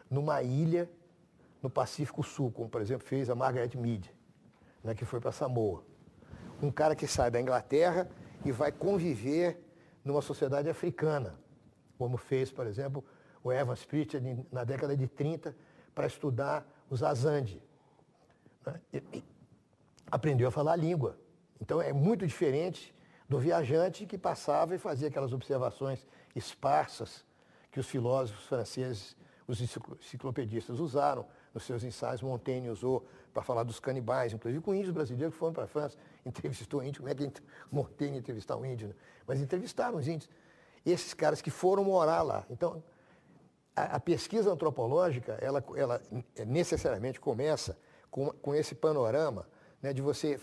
numa ilha no Pacífico Sul, como por exemplo fez a Margaret Mead, né, que foi para Samoa. Um cara que sai da Inglaterra e vai conviver numa sociedade africana, como fez, por exemplo, o Evans Pritchard na década de 30 para estudar os Azande. Né? Aprendeu a falar a língua. Então é muito diferente do viajante que passava e fazia aquelas observações esparsas que os filósofos franceses, os enciclopedistas usaram nos seus ensaios. Montaigne usou para falar dos canibais, inclusive com índios brasileiros que foram para a França, entrevistou índio, como é que Montaigne entrevistar um índio? Né? Mas entrevistaram os índios. Esses caras que foram morar lá. Então, a, a pesquisa antropológica, ela, ela é, necessariamente começa com, com esse panorama né, de você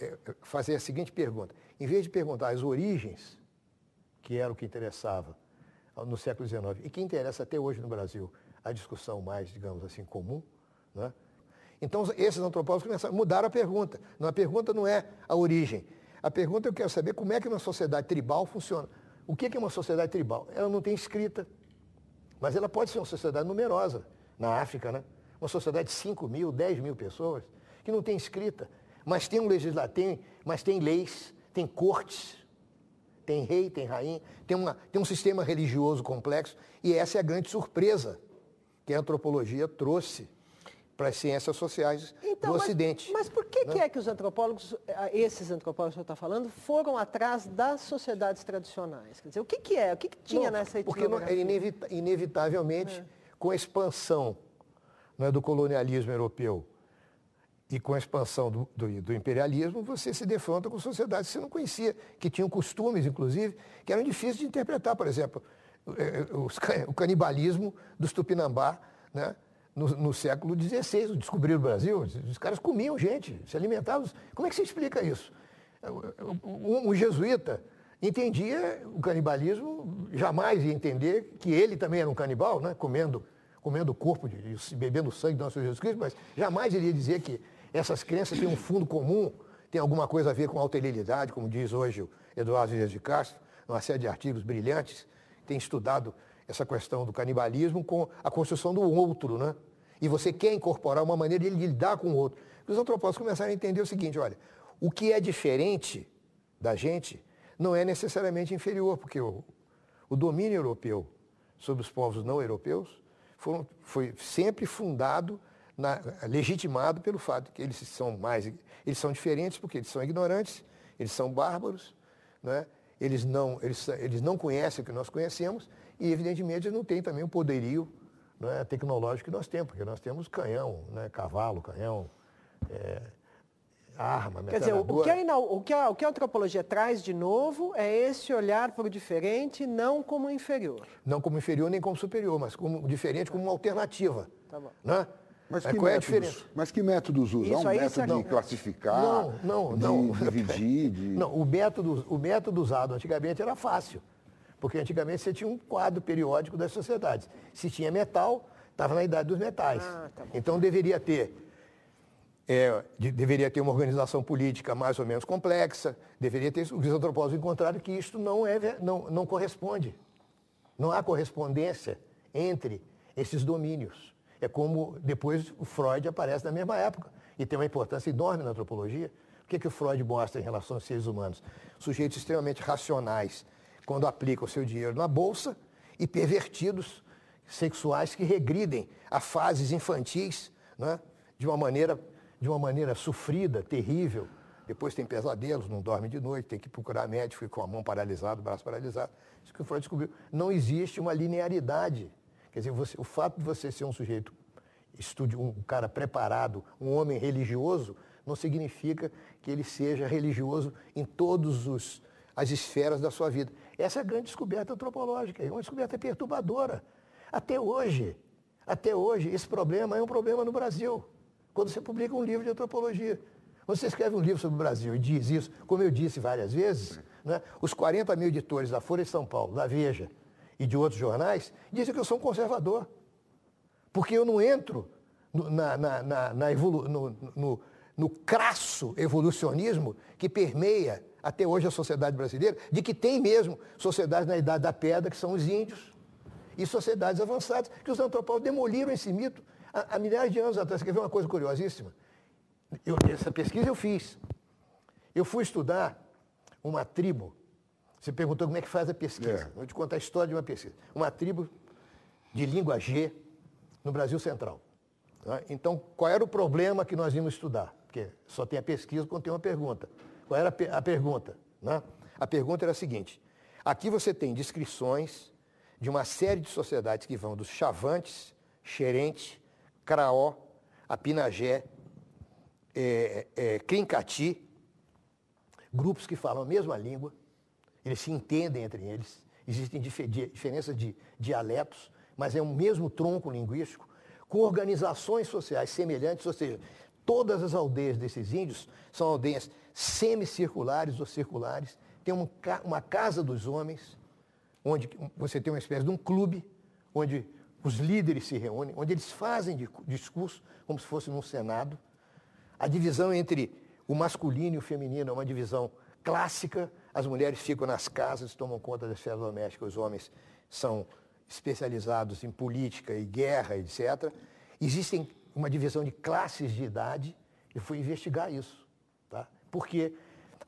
é, é, fazer a seguinte pergunta. Em vez de perguntar as origens, que era o que interessava no século XIX e que interessa até hoje no Brasil, a discussão mais, digamos assim, comum, né? Então, esses antropólogos começaram, mudar a pergunta. Não, a pergunta não é a origem. A pergunta eu quero saber como é que uma sociedade tribal funciona. O que é uma sociedade tribal? Ela não tem escrita, mas ela pode ser uma sociedade numerosa, na África, né? Uma sociedade de 5 mil, 10 mil pessoas, que não tem escrita, mas tem um legislativo, mas tem leis, tem cortes, tem rei, tem rainha, tem, uma, tem um sistema religioso complexo, e essa é a grande surpresa que a antropologia trouxe para as ciências sociais então, do mas, Ocidente. Mas por que, né? que, é que os antropólogos, eh, esses antropólogos que eu estou tá falando, foram atrás das sociedades tradicionais? Quer dizer, o que, que é? O que, que tinha nessa nessa Porque não, é inevitavelmente, é. com a expansão né, do colonialismo europeu e com a expansão do, do, do, imperialismo, você se defronta com sociedades que você não conhecia, que tinham costumes, inclusive, que eram difíceis de interpretar. Por exemplo, é, é, os, o canibalismo dos Tupinambá né, no, no século XVI, descobriram o Brasil, os caras comiam gente, se alimentavam. Como é que se explica isso? É, um, um jesuíta entendia o canibalismo, jamais ia entender que ele também era um canibal, né, comendo comendo o corpo e bebendo o sangue do nosso Jesus Cristo, mas jamais iria dizer que essas crenças têm um fundo comum, tem alguma coisa a ver com alterilidade, como diz hoje o Eduardo Vieira de Castro, numa série de artigos brilhantes, tem estudado essa questão do canibalismo com a construção do outro, né? E você quer incorporar uma maneira de lidar com o outro. Os antropólogos começaram a entender o seguinte, olha, o que é diferente da gente não é necessariamente inferior, porque o, o domínio europeu sobre os povos não europeus foram, foi sempre fundado na, é legitimado pelo fato que eles são mais, eles são diferentes porque eles são ignorantes, eles são bárbaros, né? eles, não, eles, eles não conhecem o que nós conhecemos e, evidentemente, eles não têm também o poderio né, tecnológico que nós temos, porque nós temos canhão, né, cavalo, canhão, é, arma, Quer dizer, o que, a, o, que a, o que a antropologia traz de novo é esse olhar para o diferente não como inferior. Não como inferior nem como superior, mas como diferente, como uma alternativa. Tá bom. Né? Mas, é, qual métodos, é a diferença? Mas que métodos usa? Isso Há um aí, método de classificar, não, não, de não. dividir? De... Não, o método, o método usado antigamente era fácil, porque antigamente você tinha um quadro periódico das sociedades. Se tinha metal, estava na idade dos metais. Ah, tá então deveria ter é, de, deveria ter uma organização política mais ou menos complexa, deveria ter, os antropólogos encontraram que isto não, é, não, não corresponde. Não há correspondência entre esses domínios. É como depois o Freud aparece na mesma época e tem uma importância enorme na antropologia. O que, é que o Freud mostra em relação aos seres humanos? Sujeitos extremamente racionais, quando aplicam o seu dinheiro na bolsa, e pervertidos sexuais que regridem a fases infantis né? de, uma maneira, de uma maneira sofrida, terrível. Depois tem pesadelos, não dorme de noite, tem que procurar médico, fica com a mão paralisada, o braço paralisado. Isso que o Freud descobriu. Não existe uma linearidade Quer dizer, você, o fato de você ser um sujeito, estude, um cara preparado, um homem religioso, não significa que ele seja religioso em todos os as esferas da sua vida. Essa é a grande descoberta antropológica, é uma descoberta perturbadora. Até hoje, até hoje, esse problema é um problema no Brasil. Quando você publica um livro de antropologia, você escreve um livro sobre o Brasil e diz isso, como eu disse várias vezes, né, os 40 mil editores da Folha de São Paulo, da Veja, e de outros jornais, dizem que eu sou um conservador. Porque eu não entro no, na, na, na, na evolu, no, no, no crasso evolucionismo que permeia até hoje a sociedade brasileira, de que tem mesmo sociedades na Idade da Pedra, que são os índios, e sociedades avançadas, que os antropólogos demoliram esse mito há, há milhares de anos atrás. Você quer ver uma coisa curiosíssima? Eu, essa pesquisa eu fiz. Eu fui estudar uma tribo você perguntou como é que faz a pesquisa. É. Vou te contar a história de uma pesquisa. Uma tribo de língua G no Brasil Central. Né? Então, qual era o problema que nós íamos estudar? Porque só tem a pesquisa quando tem uma pergunta. Qual era a pergunta? Né? A pergunta era a seguinte. Aqui você tem descrições de uma série de sociedades que vão dos Chavantes, Xerente, Craó, Apinagé, é, é, é Crincati, grupos que falam a mesma língua, eles se entendem entre eles, existem diferenças de dialetos, mas é o mesmo tronco linguístico, com organizações sociais semelhantes, ou seja, todas as aldeias desses índios são aldeias semicirculares ou circulares, tem uma casa dos homens, onde você tem uma espécie de um clube, onde os líderes se reúnem, onde eles fazem discurso como se fosse num Senado. A divisão entre o masculino e o feminino é uma divisão clássica, as mulheres ficam nas casas, tomam conta das esferas domésticas, os homens são especializados em política e guerra, etc. Existem uma divisão de classes de idade, eu fui investigar isso. Tá? Porque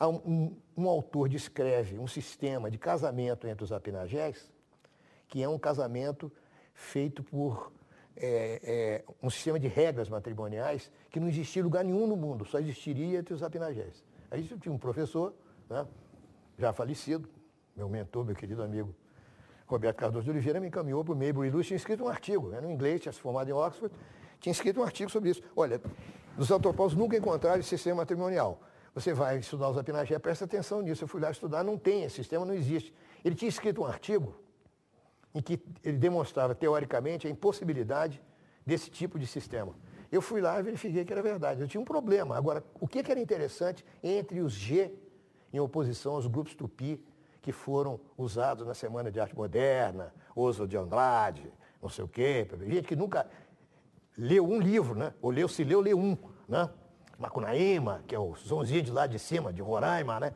um, um autor descreve um sistema de casamento entre os apinagés, que é um casamento feito por é, é, um sistema de regras matrimoniais que não existia em lugar nenhum no mundo, só existiria entre os apinagés. Aí eu tinha um professor, né, já falecido, meu mentor, meu querido amigo Roberto Cardoso de Oliveira, me encaminhou para o Mabel Illustre, tinha escrito um artigo, era um inglês, tinha se formado em Oxford, tinha escrito um artigo sobre isso. Olha, os antropólogos nunca encontraram esse sistema matrimonial. Você vai estudar os apinagé, presta atenção nisso. Eu fui lá estudar, não tem, esse sistema não existe. Ele tinha escrito um artigo em que ele demonstrava, teoricamente, a impossibilidade desse tipo de sistema. Eu fui lá e verifiquei que era verdade. Eu tinha um problema. Agora, o que era interessante entre os G em oposição aos grupos tupi que foram usados na Semana de Arte Moderna, Oso de Andrade, não sei o quê. Gente que nunca leu um livro, né? Ou leu, se leu, leu um, né? Macunaíma, que é o zonzinho de lá de cima, de Roraima, né?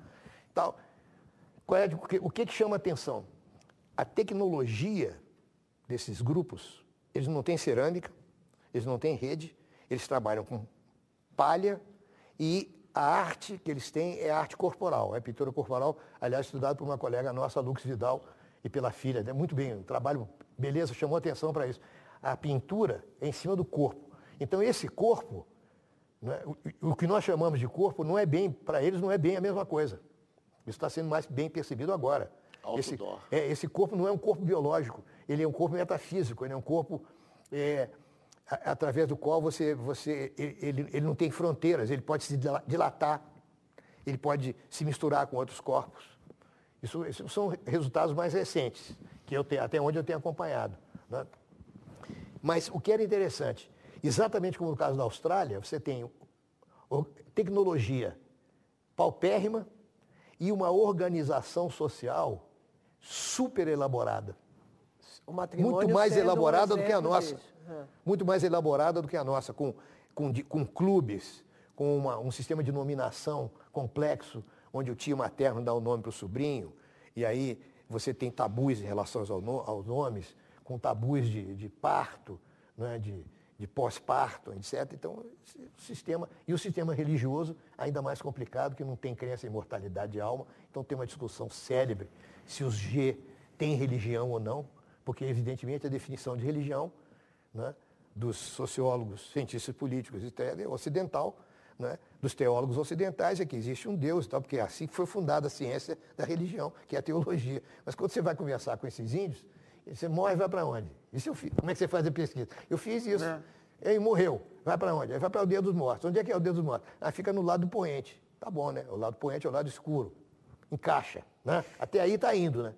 Tal. Qual é, o que, que chama a atenção? A tecnologia desses grupos, eles não têm cerâmica, eles não têm rede, eles trabalham com palha e a arte que eles têm é arte corporal, é pintura corporal, aliás, estudado por uma colega nossa, Lux Vidal, e pela filha. Né? Muito bem, um trabalho, beleza, chamou atenção para isso. A pintura é em cima do corpo. Então, esse corpo, né, o, o que nós chamamos de corpo, não é bem, para eles, não é bem a mesma coisa. Isso está sendo mais bem percebido agora. Esse, é, esse corpo não é um corpo biológico, ele é um corpo metafísico, ele é um corpo é, através do qual você, você ele, ele não tem fronteiras, ele pode se dilatar, ele pode se misturar com outros corpos. Isso, isso são resultados mais recentes, que eu tenho, até onde eu tenho acompanhado. Né? Mas o que era interessante, exatamente como no caso da Austrália, você tem tecnologia paupérrima e uma organização social super elaborada muito mais elaborada um do que a nossa. Uhum. Muito mais elaborada do que a nossa, com, com, com clubes, com uma, um sistema de nominação complexo, onde o tio materno dá o nome para o sobrinho, e aí você tem tabus em relação aos, aos nomes, com tabus de, de parto, né, de, de pós-parto, etc. Então, o sistema, e o sistema religioso, ainda mais complicado, que não tem crença em mortalidade de alma. Então, tem uma discussão célebre se os G têm religião ou não porque, evidentemente, a definição de religião né, dos sociólogos, cientistas políticos, é ocidental, né, dos teólogos ocidentais, é que existe um Deus, tal, porque é assim que foi fundada a ciência da religião, que é a teologia. Mas quando você vai conversar com esses índios, você morre vai para onde? Isso eu fiz. Como é que você faz a pesquisa? Eu fiz isso. É. morreu. Vai para onde? Aí vai para o Deus dos Mortos. Onde é que é o Deus dos Mortos? Ah, fica no lado do poente. Tá bom, né? O lado poente é o lado escuro. Encaixa, né? Até aí está indo, né?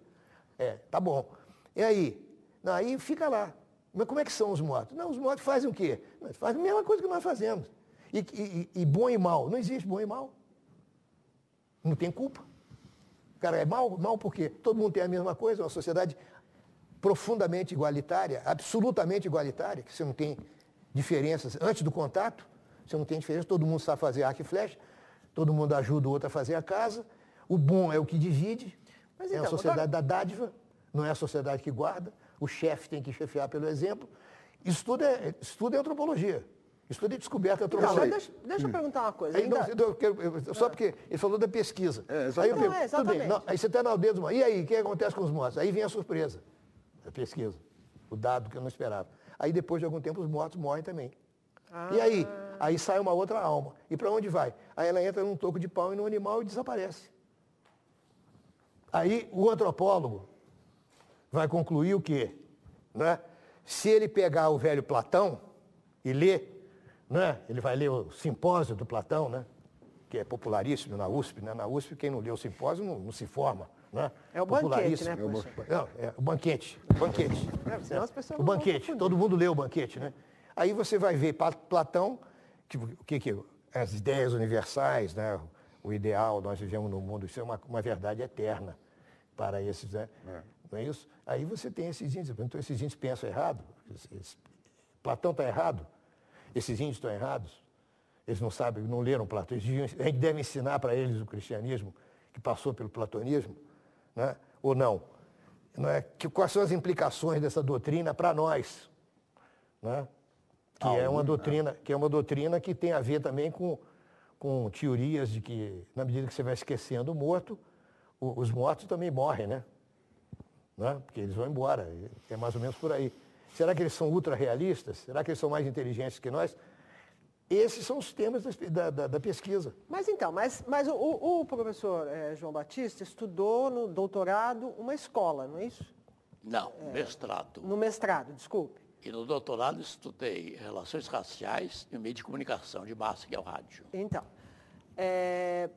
É, tá bom. E é aí? Aí fica lá. Mas como é que são os mortos? Não, os mortos fazem o quê? Fazem a mesma coisa que nós fazemos. E, e, e, bom e mal. Não existe bom e mal. Não tem culpa. Cara, é mal, mal porque todo mundo tem a mesma coisa, uma sociedade profundamente igualitária, absolutamente igualitária, que você não tem diferenças antes do contato, você não tem diferença, todo mundo sabe fazer arco e flecha, todo mundo ajuda o outro a fazer a casa, o bom é o que divide, Mas, é a então, sociedade doutor... da dádiva não é a sociedade que guarda, o chefe tem que chefiar pelo exemplo. Isso tudo é, isso tudo é antropologia. Isso tudo é descoberta antropológica. Deixa, deixa, eu hum. perguntar uma coisa. Aí, ainda... não, então- eu, só ah. porque ele falou da pesquisa. É, aí, eu pergunto, é, tudo bem, não, aí você está na aldeia, mortos. e aí, o que acontece com os mortos? Aí vem a surpresa, a pesquisa, o dado que eu não esperava. Aí depois de algum tempo os mortos morrem também. Ah. E aí? Ah. Aí sai uma outra alma. E para onde vai? Aí ela entra num toco de pau e num animal e desaparece. Aí o antropólogo, vai concluir o quê? Né? Se ele pegar o velho Platão e ler, né? ele vai ler o simpósio do Platão, né? que é popularíssimo na USP. Né? Na USP, quem não lê o simpósio não, não se forma. Né? É o banquete, né? Não, é, é, é, o banquete. banquete. É, senão né? as pessoas o banquete. Todo mundo lê o banquete, né? Aí você vai ver Platão, que, o que, que as ideias universais, né? o ideal, nós vivemos no mundo, isso é uma, uma verdade eterna para esses, né? É não é isso? Aí você tem esses índios. Então esses índios pensam errado. Platão está errado. Esses índios estão errados. Eles não sabem, não leram Platão. Eles, a gente deve ensinar para eles o cristianismo que passou pelo platonismo, né? ou não. não é? que, quais são as implicações dessa doutrina para nós? Né? Que, é uma né? doutrina, que é uma doutrina que tem a ver também com, com teorias de que, na medida que você vai esquecendo o morto, os mortos também morrem, né? né? porque eles vão embora, é mais ou menos por aí. Será que eles são ultra-realistas? Será que eles são mais inteligentes que nós? Esses são os temas da, da, da pesquisa. Mas então, mas, mas o, o professor é, João Batista estudou no doutorado uma escola, não é isso? Não, é, mestrado. No mestrado, desculpe. E no doutorado estudei relações raciais e meio de comunicação de massa, que é o rádio. Então, é,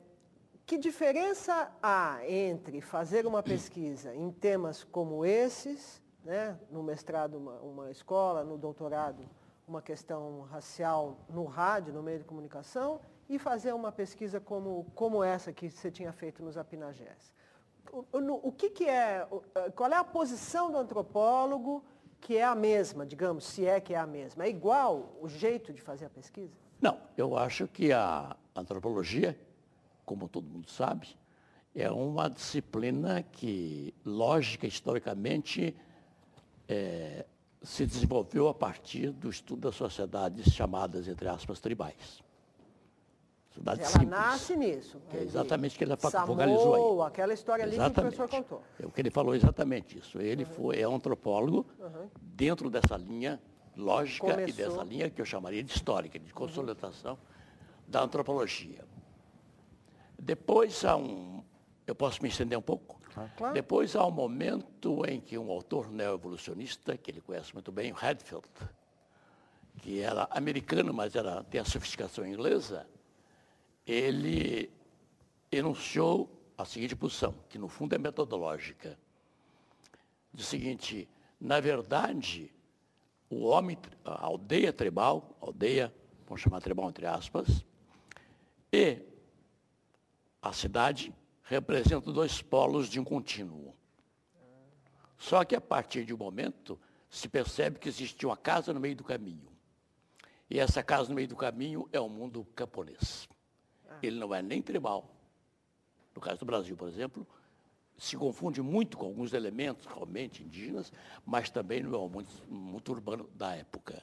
que diferença há entre fazer uma pesquisa em temas como esses, né, no mestrado uma, uma escola, no doutorado uma questão racial no rádio, no meio de comunicação, e fazer uma pesquisa como, como essa que você tinha feito nos Apinagés? O, o, o que, que é, eh, qual é a posição do antropólogo que é a mesma, digamos, se é que é a mesma? É igual o jeito de fazer a pesquisa? Não, eu acho que a antropologia como todo mundo sabe, é uma disciplina que, lógica, historicamente, é, se desenvolveu a partir do estudo das sociedades chamadas, entre aspas, tribais. Sociedade ela simples, nasce nisso. Que é exatamente o que ele focalizou vocalizou aí. aquela história exatamente. ali que o professor contou. É o que ele falou exatamente isso. Ele uhum. foi, é antropólogo uhum. dentro dessa linha lógica Começou. e dessa linha que eu chamaria de histórica, de consolidação uhum. da antropologia. Depois há um. Eu posso me estender um pouco? claro. Depois há um momento em que um autor neo-evolucionista, que ele conhece muito bem, o Hadfield, que era americano, mas era, tem a sofisticação inglesa, ele enunciou a seguinte posição, que no fundo é metodológica. Diz o seguinte, na verdade, o homem, a aldeia tribal, aldeia, vamos chamar tribal entre aspas, e a cidade representa dois polos de um contínuo. Só que a partir de um momento se percebe que existe uma casa no meio do caminho. E essa casa no meio do caminho é o mundo camponês. Ah. Ele não é nem tribal. No caso do Brasil, por exemplo, se confunde muito com alguns elementos realmente indígenas, mas também não é um mundo, muito urbano da época.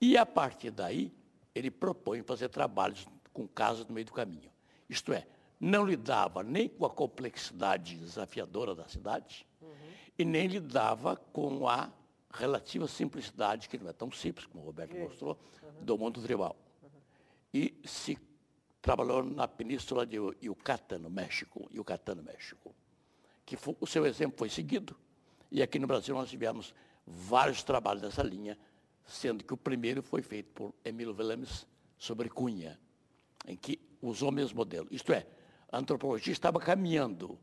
E a partir daí, ele propõe fazer trabalhos com casas no meio do caminho. Isto é, não lidava nem com a complexidade desafiadora da cidade uhum. e nem lidava com a relativa simplicidade, que não é tão simples, como o Roberto mostrou, uhum. do mundo tribal. Uhum. E se trabalhou na península de Yucatán, no México, Yucatán, no México, que foi, o seu exemplo foi seguido. E aqui no Brasil nós tivemos vários trabalhos dessa linha, sendo que o primeiro foi feito por Emílio Velames sobre Cunha, em que usou o mesmo modelo. Isto é, a antropologia estava caminhando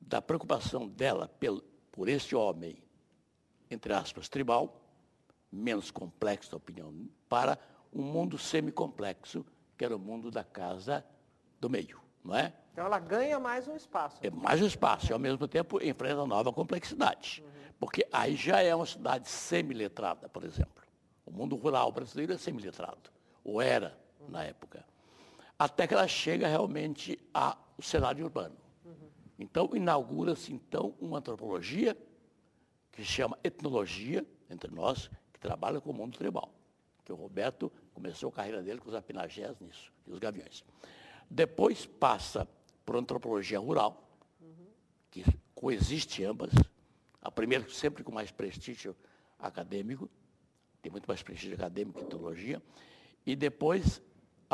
da preocupação dela pelo, por esse homem, entre aspas, tribal, menos complexo da opinião, para um mundo semi-complexo, que era o mundo da casa do meio, não é? Então ela ganha mais um espaço. É mais um espaço, e ao mesmo tempo enfrenta nova complexidade. Uhum. Porque aí já é uma cidade semi por exemplo. O mundo rural brasileiro é semi ou era na época até que ela chega realmente ao cenário urbano. Uhum. Então, inaugura-se, então, uma antropologia que se chama etnologia, entre nós, que trabalha com o mundo tribal. Que o Roberto começou a carreira dele com os apinagés nisso, e os gaviões. Depois passa por antropologia rural, uhum. que coexiste ambas. A primeira sempre com mais prestígio acadêmico, tem muito mais prestígio acadêmico que etnologia. E depois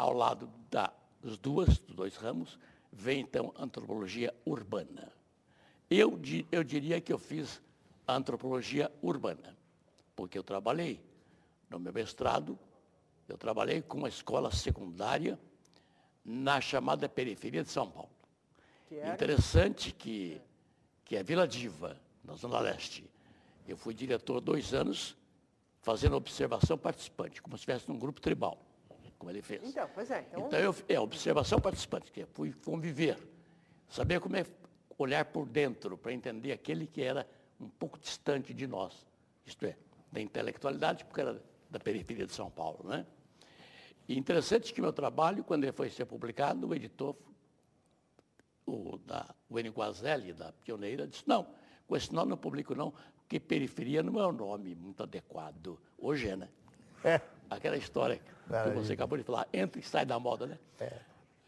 ao lado das duas, dos dois ramos, vem então antropologia urbana. Eu, eu diria que eu fiz antropologia urbana, porque eu trabalhei no meu mestrado, eu trabalhei com uma escola secundária na chamada periferia de São Paulo. Que Interessante que, que é Vila Diva, na Zona Leste. Eu fui diretor dois anos, fazendo observação participante, como se estivesse num grupo tribal como ele fez. Então, pois é. Então, então eu, é, observação participante, que fui conviver, saber como é olhar por dentro, para entender aquele que era um pouco distante de nós, isto é, da intelectualidade, porque era da periferia de São Paulo. Né? E interessante que meu trabalho, quando ele foi ser publicado, o editor, o, da, o Guazelli, da Pioneira, disse, não, com esse nome não publico não, porque periferia não é um nome muito adequado. Hoje é, né? É aquela história Maravilha. que você acabou de falar, entra e sai da moda, né? É.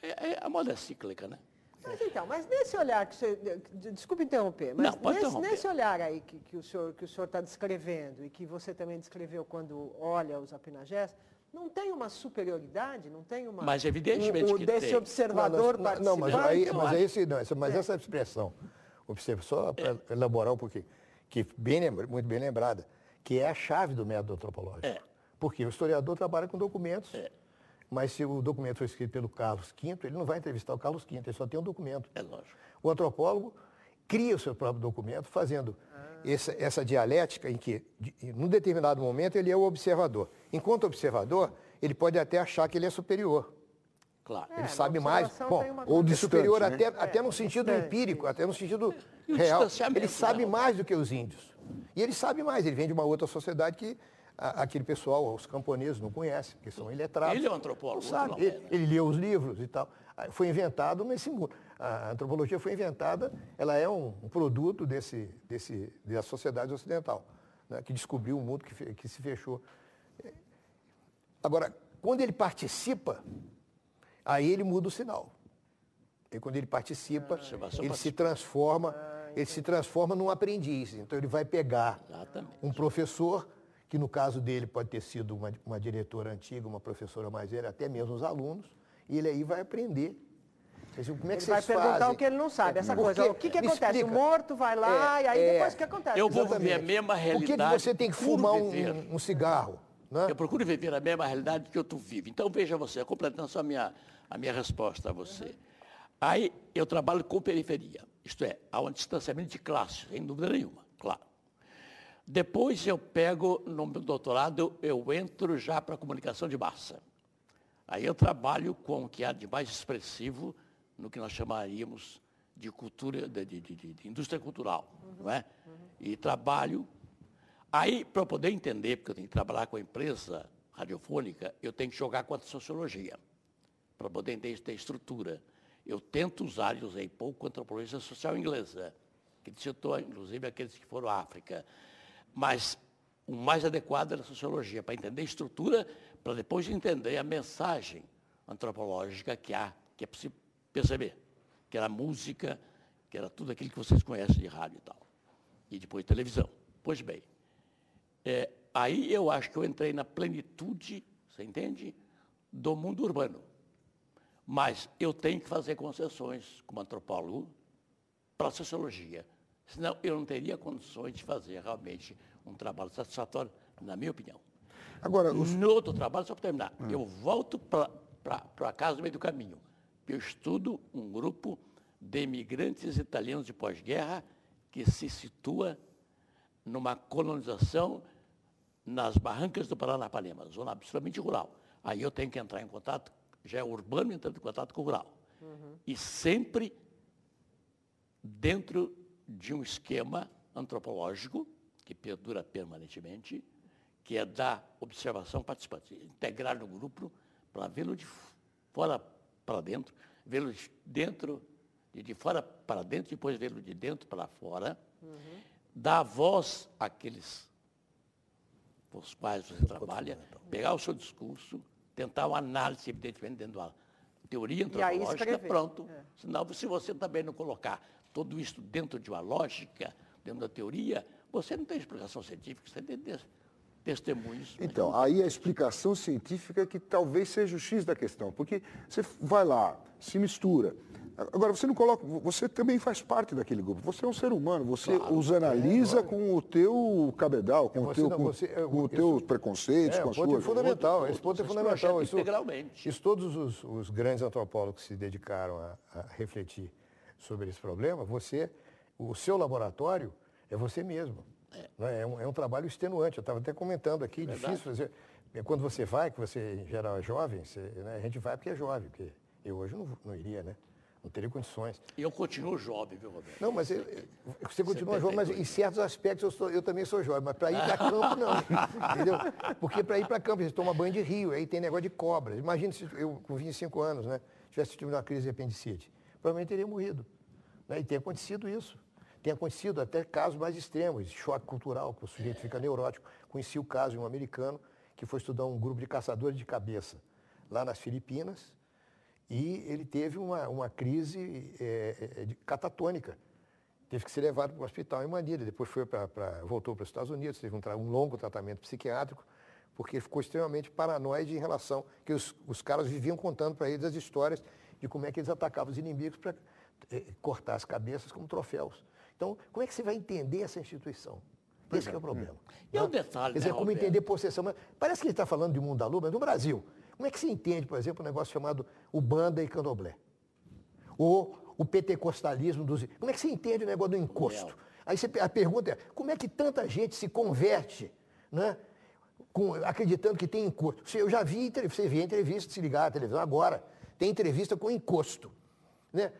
é, é a moda é cíclica, né? Mas então, mas nesse olhar que você. Desculpe interromper, mas Não, nesse, interromper. nesse, olhar aí que, que o senhor que o senhor está descrevendo e que você também descreveu quando olha os apinagés, não tem uma superioridade, não tem uma. Mas evidentemente o, o que desse tem. observador não, mas, não, mas aí, mas é isso, não, isso mas é. essa expressão, observa só para é. elaborar um pouquinho, que bem muito bem lembrada, que é a chave do método antropológico. É. Porque o historiador trabalha com documentos. É. Mas se o documento foi escrito pelo Carlos V, ele não vai entrevistar o Carlos V, ele só tem um documento. É lógico. O antropólogo cria o seu próprio documento, fazendo ah. essa, essa, dialética em que, de, num determinado momento, ele é o observador. Enquanto observador, ele pode até achar que ele é superior. Claro. É, ele sabe mais. Bom, ou de superior né? até, é, até no sentido é, empírico, é. até no sentido real. Ele sabe né? mais do que os índios. E ele sabe mais, ele vem de uma outra sociedade que aquele pessoal, os camponeses, não conhecem, porque são iletrados. Ele é um antropólogo. Sabe, né? ele, é. ele, leu os livros e tal. Ah, foi inventado nesse mundo. A antropologia foi inventada, ela é um, um produto desse, desse, da sociedade ocidental, né, que descobriu o um mundo que, que se fechou. Agora, quando ele participa, aí ele muda o sinal. E quando ele participa, ah, ele se transforma, ah, ele se transforma num aprendiz. Então ele vai pegar Exatamente. um professor que no caso dele pode ter sido uma, uma diretora antiga, uma professora mais velha, até mesmo os alunos, e ele aí vai aprender como é que ele vai perguntar fazem? o que ele não sabe, essa Porque, coisa. O que, que acontece? Explica. O morto vai lá é, e aí é, depois o que acontece? Eu vou Exatamente. viver a mesma realidade. Por que você tem que fumar um, um, cigarro? Né? Eu procuro viver a mesma realidade que eu tu vivo. Então veja você, completando só a minha, a minha resposta a você. Uhum. Aí eu trabalho com periferia, isto é, há um distanciamento de classes, sem dúvida nenhuma, claro. Depois eu pego no meu doutorado, eu entro já para a comunicação de massa. Aí eu trabalho com o que há de mais expressivo no que nós chamaríamos de cultura, de, de, de, de indústria cultural, uhum, não é? Uhum. E trabalho. Aí, para poder entender, porque eu tenho que trabalhar com a empresa radiofônica, eu tenho que jogar com a sociologia, para poder entender a estrutura. Eu tento usar, eu usei pouco, a antropologia social inglesa, que citou, inclusive, aqueles que foram à África. Mas o mais adequado era é a sociologia, para entender a estrutura, para depois entender a mensagem antropológica que há, que é perceber, que era música, que era tudo aquilo que vocês conhecem de rádio e tal, e depois televisão. Pois bem, é, aí eu acho que eu entrei na plenitude, você entende, do mundo urbano. Mas eu tenho que fazer concessões como antropólogo para a sociologia, Senão eu não teria condições de fazer realmente um trabalho satisfatório, na minha opinião. Agora, os... No outro trabalho, só para terminar, ah. eu volto para casa no meio do caminho. Eu estudo um grupo de imigrantes italianos de pós-guerra que se situa numa colonização nas barrancas do Paranapanema, zona absolutamente rural. Aí eu tenho que entrar em contato, já é urbano entrando em contato com o rural. Uhum. E sempre dentro de um esquema antropológico, que perdura permanentemente, que é da observação participante, integrar no grupo para vê-lo de fora para dentro, vê-lo de dentro, de, de fora para dentro, depois vê-lo de dentro para fora, uhum. dar voz àqueles com os quais você trabalha, pegar o seu discurso, tentar uma análise, evidentemente, dentro da teoria antropológica, pronto. É. Senão, se você também não colocar tudo isso dentro de uma lógica, dentro da teoria, você não tem explicação científica, você tem testemunhos. Né? Então, aí a explicação científica que talvez seja o X da questão, porque você vai lá, se mistura. Agora, você não coloca, você também faz parte daquele grupo, você é um ser humano, você claro, os é, analisa é, com o teu cabedal, com é, você, o teu, não, você, é, com, com isso, teu preconceito, é, com as ponto É fundamental, esse ponto é fundamental. Isso, integralmente. isso todos os, os, grandes antropólogos se dedicaram a, a refletir sobre esse problema, você, o seu laboratório é você mesmo. É, né? é, um, é um, trabalho extenuante. Eu estava até comentando aqui, difícil fazer. É, quando você vai, que você em geral é jovem, você, né, a gente vai porque é jovem, porque eu hoje não, não iria, né? Não teria condições. E eu continuo jovem, viu, Roberto? Não, mas eu, você continua jovem, mas em certos aspectos eu, sou, eu também sou jovem, mas para ir para campo não. entendeu? Porque para ir para campo, você toma banho de rio, aí tem negócio de cobras. Imagina se eu com 25 anos, né? Tivesse tido uma crise de apendicite provavelmente teria morrido. Né? E tem acontecido isso. Tem acontecido até casos mais extremos, choque cultural, que o sujeito fica neurótico. Conheci o caso de um americano que foi estudar um grupo de caçadores de cabeça lá nas Filipinas e ele teve uma, uma crise é, catatônica. Teve que ser levado para o hospital em Manila, depois foi pra, pra voltou para os Estados Unidos, teve um, um longo tratamento psiquiátrico, porque ele ficou extremamente paranoide em relação que os, os caras viviam contando para ele as histórias de como é que eles atacavam os inimigos para eh, cortar as cabeças como troféus. Então, como é que você vai entender essa instituição? Esse é. é o problema. Hum. E é né? um detalhe, Quer dizer, né, como Roberto? entender possessão. Mas parece que ele está falando de mundo da lua, mas no Brasil, como é que você entende, por exemplo, um negócio chamado Ubanda e Candomblé? Ou o pentecostalismo dos... Como é que você entende o negócio do encosto? Aí você, a pergunta é, como é que tanta gente se converte, né? Com, acreditando que tem encosto. Eu já vi, você vê entrevista, se ligar à televisão agora, tem entrevista com encosto. Né?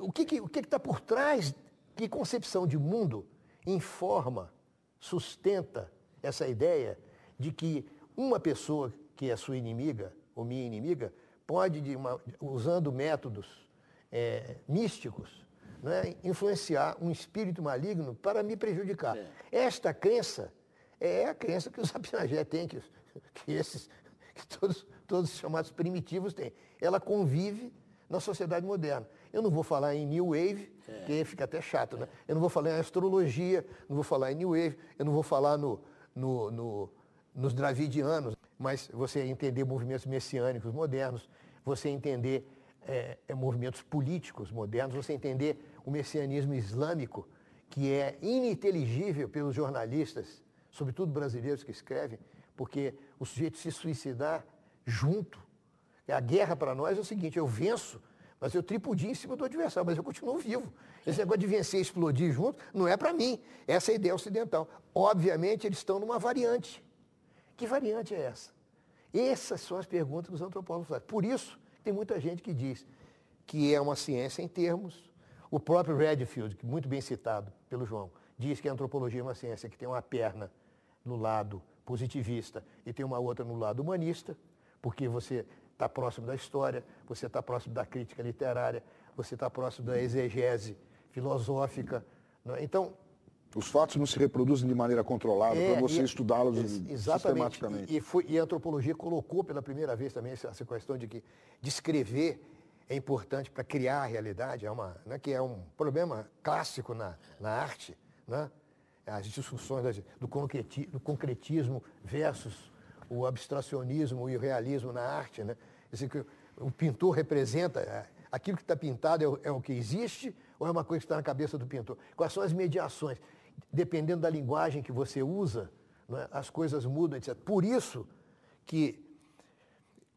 O que está que, o que que tá por trás? Que concepção de mundo informa, sustenta essa ideia de que uma pessoa que é sua inimiga ou minha inimiga pode, uma, usando métodos é, místicos, né, influenciar um espírito maligno para me prejudicar. É. Esta crença é a crença que os Abinagé têm, que esses que todos, todos os chamados primitivos têm. Ela convive na sociedade moderna. Eu não vou falar em New Wave, é. que fica até chato, né? Eu não vou falar em astrologia, não vou falar em New Wave, eu não vou falar no, no, no nos dravidianos, mas você entender movimentos messiânicos modernos, você entender é, é movimentos políticos modernos, você entender o messianismo islâmico, que é ininteligível pelos jornalistas, sobretudo brasileiros que escrevem, porque o sujeito se suicidar junto. A guerra para nós é o seguinte, eu venço, mas eu tripudio em cima do adversário, mas eu continuo vivo. Esse negócio de vencer e explodir junto não é para mim. Essa é a ideia ocidental. Obviamente, eles estão numa variante. Que variante é essa? Essas são as perguntas dos antropólogos fazem. Por isso, tem muita gente que diz que é uma ciência em termos. O próprio Redfield, muito bem citado pelo João, diz que a antropologia é uma ciência que tem uma perna no lado positivista e tem uma outra no lado humanista, porque você está próximo da história, você está próximo da crítica literária, você está próximo da exegese filosófica. Né? Então. Os fatos não se reproduzem de maneira controlada é, para você é estudá-los sistematicamente. E, e, foi, e a antropologia colocou pela primeira vez também essa, essa questão de que descrever é importante para criar a realidade, é uma, né, que é um problema clássico na, na arte. Né? É, as discussões do, concreti, do concretismo versus o abstracionismo e o realismo na arte. Né? Dizer, que o pintor representa é, aquilo que está pintado é o, é o, que existe ou é uma coisa que está na cabeça do pintor? Quais são as mediações? Dependendo da linguagem que você usa, né, as coisas mudam, etc. Por isso que,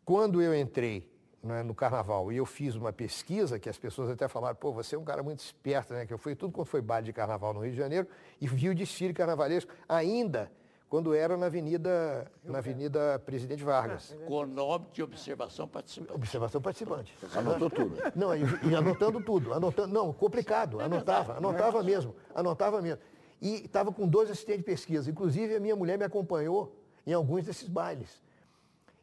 quando eu entrei né, no carnaval. E eu fiz uma pesquisa que as pessoas até falaram, pô, você é um cara muito esperto, né? Que eu fui tudo quanto foi baile de carnaval no Rio de Janeiro e vi o desfile carnavalesco ainda quando era na Avenida, na Avenida Presidente Vargas. Ah, é com o nome de observação participante. Observação participante. Anotou tudo. Não, e, e anotando tudo. Anotando, não, complicado. É anotava, anotava mesmo. Anotava mesmo. E estava com dois assistentes de pesquisa. Inclusive, a minha mulher me acompanhou em alguns desses bailes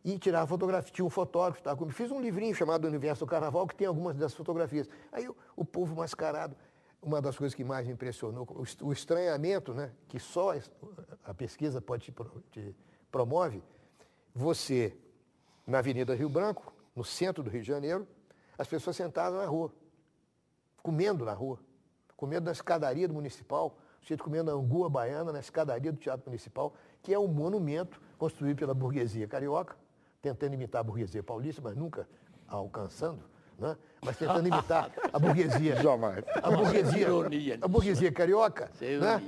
e tirava fotografia. Tinha um fotógrafo, tá? Eu Fiz um livrinho chamado Universo do Carnaval, que tem algumas das fotografias. Aí o, povo mascarado, uma das coisas que mais me impressionou, o, estranhamento, né, que só a pesquisa pode te, promove, você, na Avenida Rio Branco, no centro do Rio de Janeiro, as pessoas sentadas na rua, comendo na rua, comendo na escadaria do municipal, sujeito comendo angua baiana na escadaria do Teatro Municipal, que é um monumento construído pela burguesia carioca, tentando imitar a burguesia paulista, mas nunca alcançando, né? mas tentando imitar a burguesia. Jamais. A burguesia, a burguesia carioca, é né?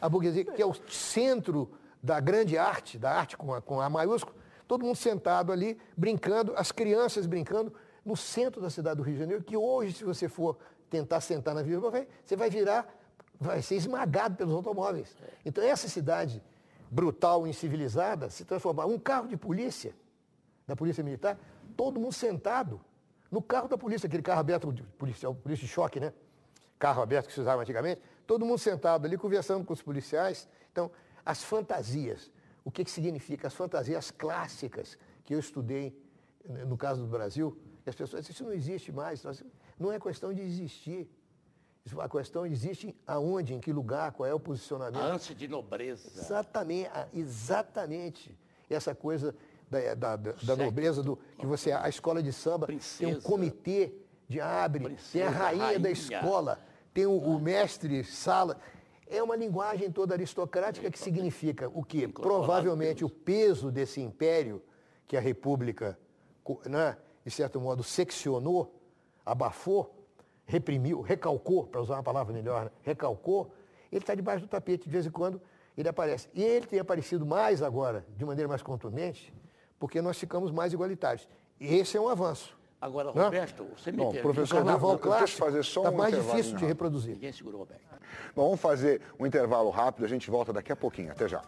a burguesia que é o centro da grande arte, da arte com a, com a maiúsculo, todo mundo sentado ali, brincando, as crianças brincando, no centro da cidade do Rio de Janeiro, que hoje, se você for tentar sentar na Vila Bovem, você vai virar, vai ser esmagado pelos automóveis. É. Então, essa cidade brutal, incivilizada, se transformar. Um carro de polícia da Polícia Militar, todo mundo sentado no carro da polícia, aquele carro aberto, policial, polícia de choque, né? Carro aberto que se usava antigamente, todo mundo sentado ali conversando com os policiais. Então, as fantasias, o que, que significa? As fantasias clássicas que eu estudei, né, no caso do Brasil, as pessoas isso não existe mais, não é questão de existir. É a questão existe aonde, em que lugar, qual é o posicionamento. A ânsia de nobreza. Exatamente, exatamente. Essa coisa é, da, da, da, da nobreza, do, que você a escola de samba Princesa. tem um comitê de abre, Princesa, tem a rainha, rainha, da escola, tem o, o ah. mestre sala. É uma linguagem toda aristocrática que significa o que? Provavelmente o peso desse império que a República, né, de certo modo, seccionou, abafou, reprimiu, recalcou, para usar uma palavra melhor, né? recalcou, ele está debaixo do tapete, de vez em quando ele aparece. E ele tem aparecido mais agora, de maneira mais contundente, porque nós ficamos mais igualitários. E esse é um avanço. Agora, né? Roberto, Não? você me Bom, professor, carnaval clássico está um mais difícil de reproduzir. Ninguém segurou, Roberto. Bom, vamos fazer um intervalo rápido, a gente volta daqui a pouquinho. Até já.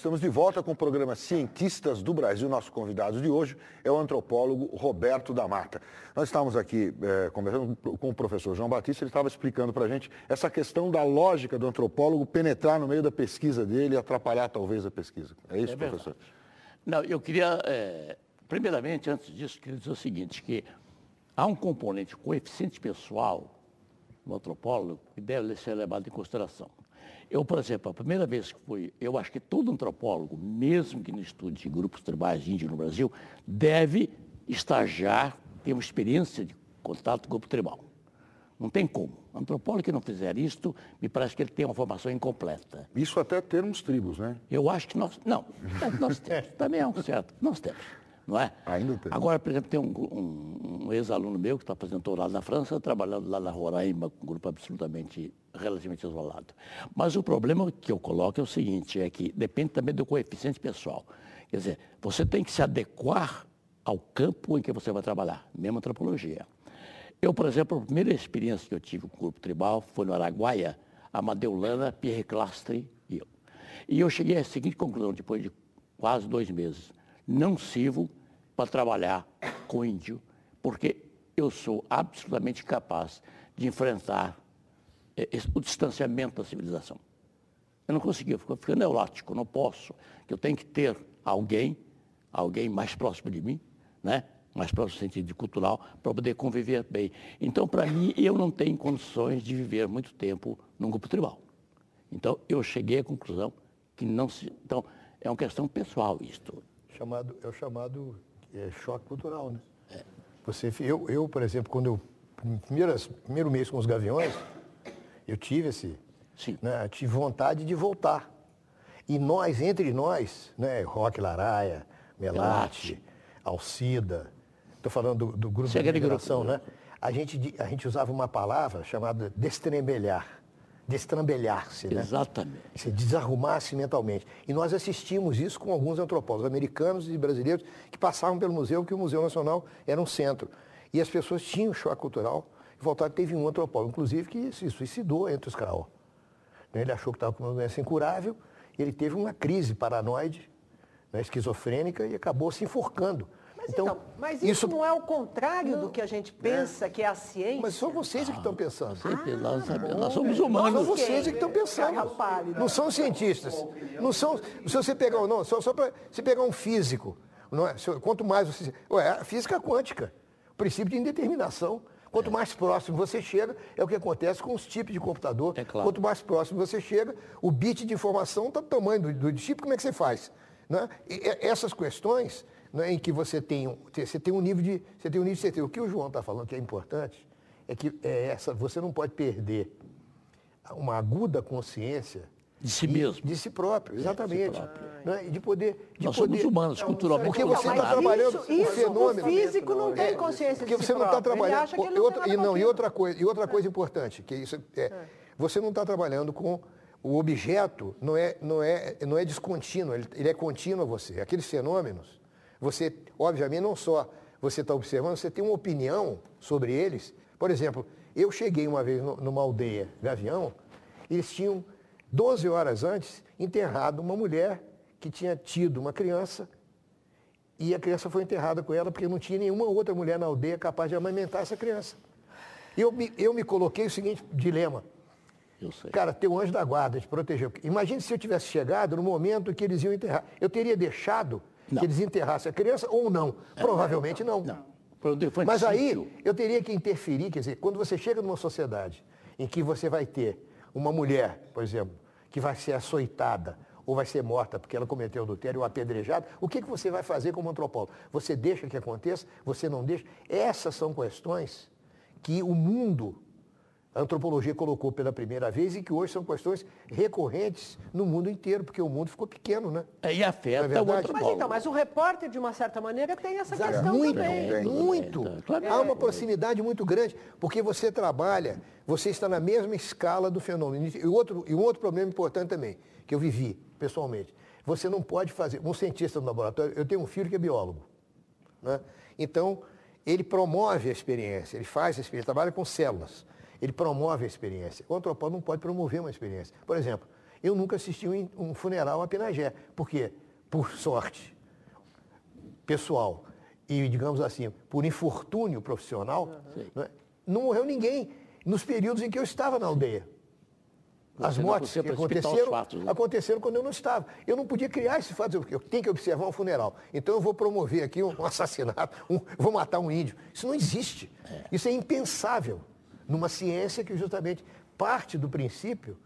Estamos de volta com o programa Cientistas do Brasil. Nosso convidado de hoje é o antropólogo Roberto da Mata. Nós estávamos aqui é, conversando com o professor João Batista, ele estava explicando para a gente essa questão da lógica do antropólogo penetrar no meio da pesquisa dele e atrapalhar talvez a pesquisa. É isso, é professor? Não, eu queria, é, primeiramente, antes disso, queria dizer o seguinte, que há um componente coeficiente pessoal no antropólogo que deve ser levado em consideração. Eu, por exemplo, a primeira vez que fui, eu acho que todo antropólogo, mesmo que não estude grupos tribais índios no Brasil, deve estagiar, ter uma experiência de contato com o grupo tribal. Não tem como. O antropólogo que não fizer isto, me parece que ele tem uma formação incompleta. Isso até termos tribos, né? Eu acho que nós. Não, nós temos. Também é um certo. Nós temos não é? Ainda tem. Agora, por exemplo, tem um, um, um ex-aluno meu que está fazendo doutorado na França, trabalhando lá na Roraima, com um grupo absolutamente, relativamente isolado. Mas o problema que eu coloco é o seguinte, é que depende também do coeficiente pessoal. Quer dizer, você tem que se adequar ao campo em que você vai trabalhar, mesmo antropologia. Eu, por exemplo, a primeira experiência que eu tive com o grupo tribal foi no Araguaia, a Madeulana, Pierre Clastre e eu. E eu cheguei à seguinte conclusão, depois de quase dois meses não sirvo para trabalhar com índio, porque eu sou absolutamente capaz de enfrentar eh, o distanciamento da civilização. Eu não consegui, eu fico ficando neurótico, não posso. Eu tenho que ter alguém, alguém mais próximo de mim, né? mais próximo do sentido cultural, para poder conviver bem. Então, para mim, eu não tenho condições de viver muito tempo num grupo tribal. Então, eu cheguei à conclusão que não se. Então, é uma questão pessoal isto chamado, é o chamado é, choque cultural, né? Você, eu, eu, por exemplo, quando eu, primeiro primeiro mês com os Gaviões, eu tive esse, né, tive vontade de voltar. E nós, entre nós, né, Rock Laraia, Melate, Alcida, estou falando do, do grupo Chega de migração, né? A gente, a gente usava uma palavra chamada destremelhar destrambelhar-se, né? Exatamente. Se desarrumar-se mentalmente. E nós assistimos isso com alguns antropólogos americanos e brasileiros que passavam pelo museu, que o Museu Nacional era um centro. E as pessoas tinham choque cultural. E voltaram, teve um antropólogo, inclusive, que se suicidou entre os craol. Né? Ele achou que estava com uma doença incurável, ele teve uma crise paranoide, né, esquizofrênica, e acabou se enforcando então, então, mas isso, isso, não é o contrário não, do que a gente né? pensa, que é a ciência. Mas são vocês ah, que estão pensando. ah, nós, nós, somos humanos. São vocês é que estão pensando. Não né? são cientistas. Não são. Se você pegar, não, só, só para se pegar um físico. Não é, quanto mais você. Ué, física quântica. Princípio de indeterminação. Quanto é. mais próximo você chega, é o que acontece com os chips de computador. É claro. Quanto mais próximo você chega, o bit de informação está do tamanho do, do chip, tipo, como é que você faz? Né? E, essas questões é, em que você tem, um, você tem um nível de. Você tem um nível de certeza. O que o João está falando que é importante é que é essa, você não pode perder uma aguda consciência de si mesmo. De si próprio, exatamente. É, de, si próprio. Né? de poder. De Nós poder... somos humanos, é culturalmente. Porque você está trabalhando isso, isso, o fenômeno. O físico não tem consciência Porque de si você não está trabalhando. Não e, outra, não, e outra é. coisa, e outra coisa é. importante, que isso é, é. Você não está trabalhando com. O objeto não é, não é, não é descontínuo, ele, ele é contínuo a você. Aqueles fenômenos você, obviamente, não só você está observando, você tem uma opinião sobre eles. Por exemplo, eu cheguei uma vez numa aldeia Gavião, eles tinham, 12 horas antes, enterrado uma mulher que tinha tido uma criança e a criança foi enterrada com ela porque não tinha nenhuma outra mulher na aldeia capaz de amamentar essa criança. Eu me, eu me coloquei o seguinte dilema. Cara, ter um anjo da guarda, te proteger. Imagine se eu tivesse chegado no momento que eles iam enterrar. Eu teria deixado não. que desenterrasse a criança ou não? É, Provavelmente não. não. não. Mas aí eu teria que interferir, quer dizer, quando você chega numa sociedade em que você vai ter uma mulher, por exemplo, que vai ser açoitada ou vai ser morta porque ela cometeu adultério ou apedrejada, o que, que você vai fazer como antropólogo? Você deixa que aconteça? Você não deixa? Essas são questões que o mundo a antropologia colocou pela primeira vez e que hoje são questões recorrentes no mundo inteiro, porque o mundo ficou pequeno, né? É, e afeta é o outro mas, então, mas o repórter, de uma certa maneira, tem essa Exato. questão muito, também. Bem, muito. Há é. uma proximidade muito grande, porque você trabalha, você está na mesma escala do fenômeno. E, outro, e um outro problema importante também, que eu vivi pessoalmente. Você não pode fazer... Um cientista no laboratório... Eu tenho um filho que é biólogo. Né? Então, ele promove a experiência, ele faz a experiência, trabalha com células. Ele promove a experiência. O antropólogo não pode promover uma experiência. Por exemplo, eu nunca assisti um funeral a Pinagé. Por quê? Por sorte pessoal e, digamos assim, por infortúnio profissional, uhum. não morreu ninguém nos períodos em que eu estava na aldeia. As mortes que aconteceram, fatos, né? aconteceram quando eu não estava. Eu não podia criar esse fato, eu tenho que observar um funeral. Então eu vou promover aqui um assassinato, um, vou matar um índio. Isso não existe. É. Isso é impensável numa ciência que justamente parte do princípio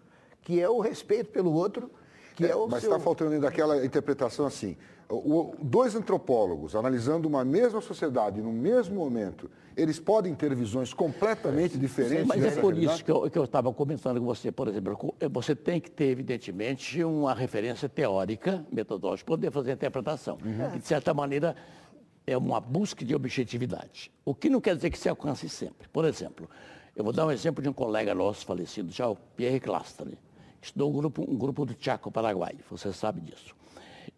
que é o respeito pelo outro, que é, é o Mas está seu... Tá faltando ainda aquela interpretação assim. O, dois antropólogos analisando uma mesma sociedade no mesmo momento, eles podem ter visões completamente diferentes. Sim, mas é por realidade? isso que eu estava comentando com você, por exemplo, eh, você tem que ter, evidentemente, uma referência teórica, metodológica, para poder fazer a interpretação. Uhum. E, de certa maneira, é uma busca de objetividade. O que não quer dizer que se alcance sempre. Por exemplo, eu vou dar um exemplo de um colega nosso falecido, já o Pierre Clastre. Estudou um grupo, um grupo do Chaco Paraguai, você sabe disso.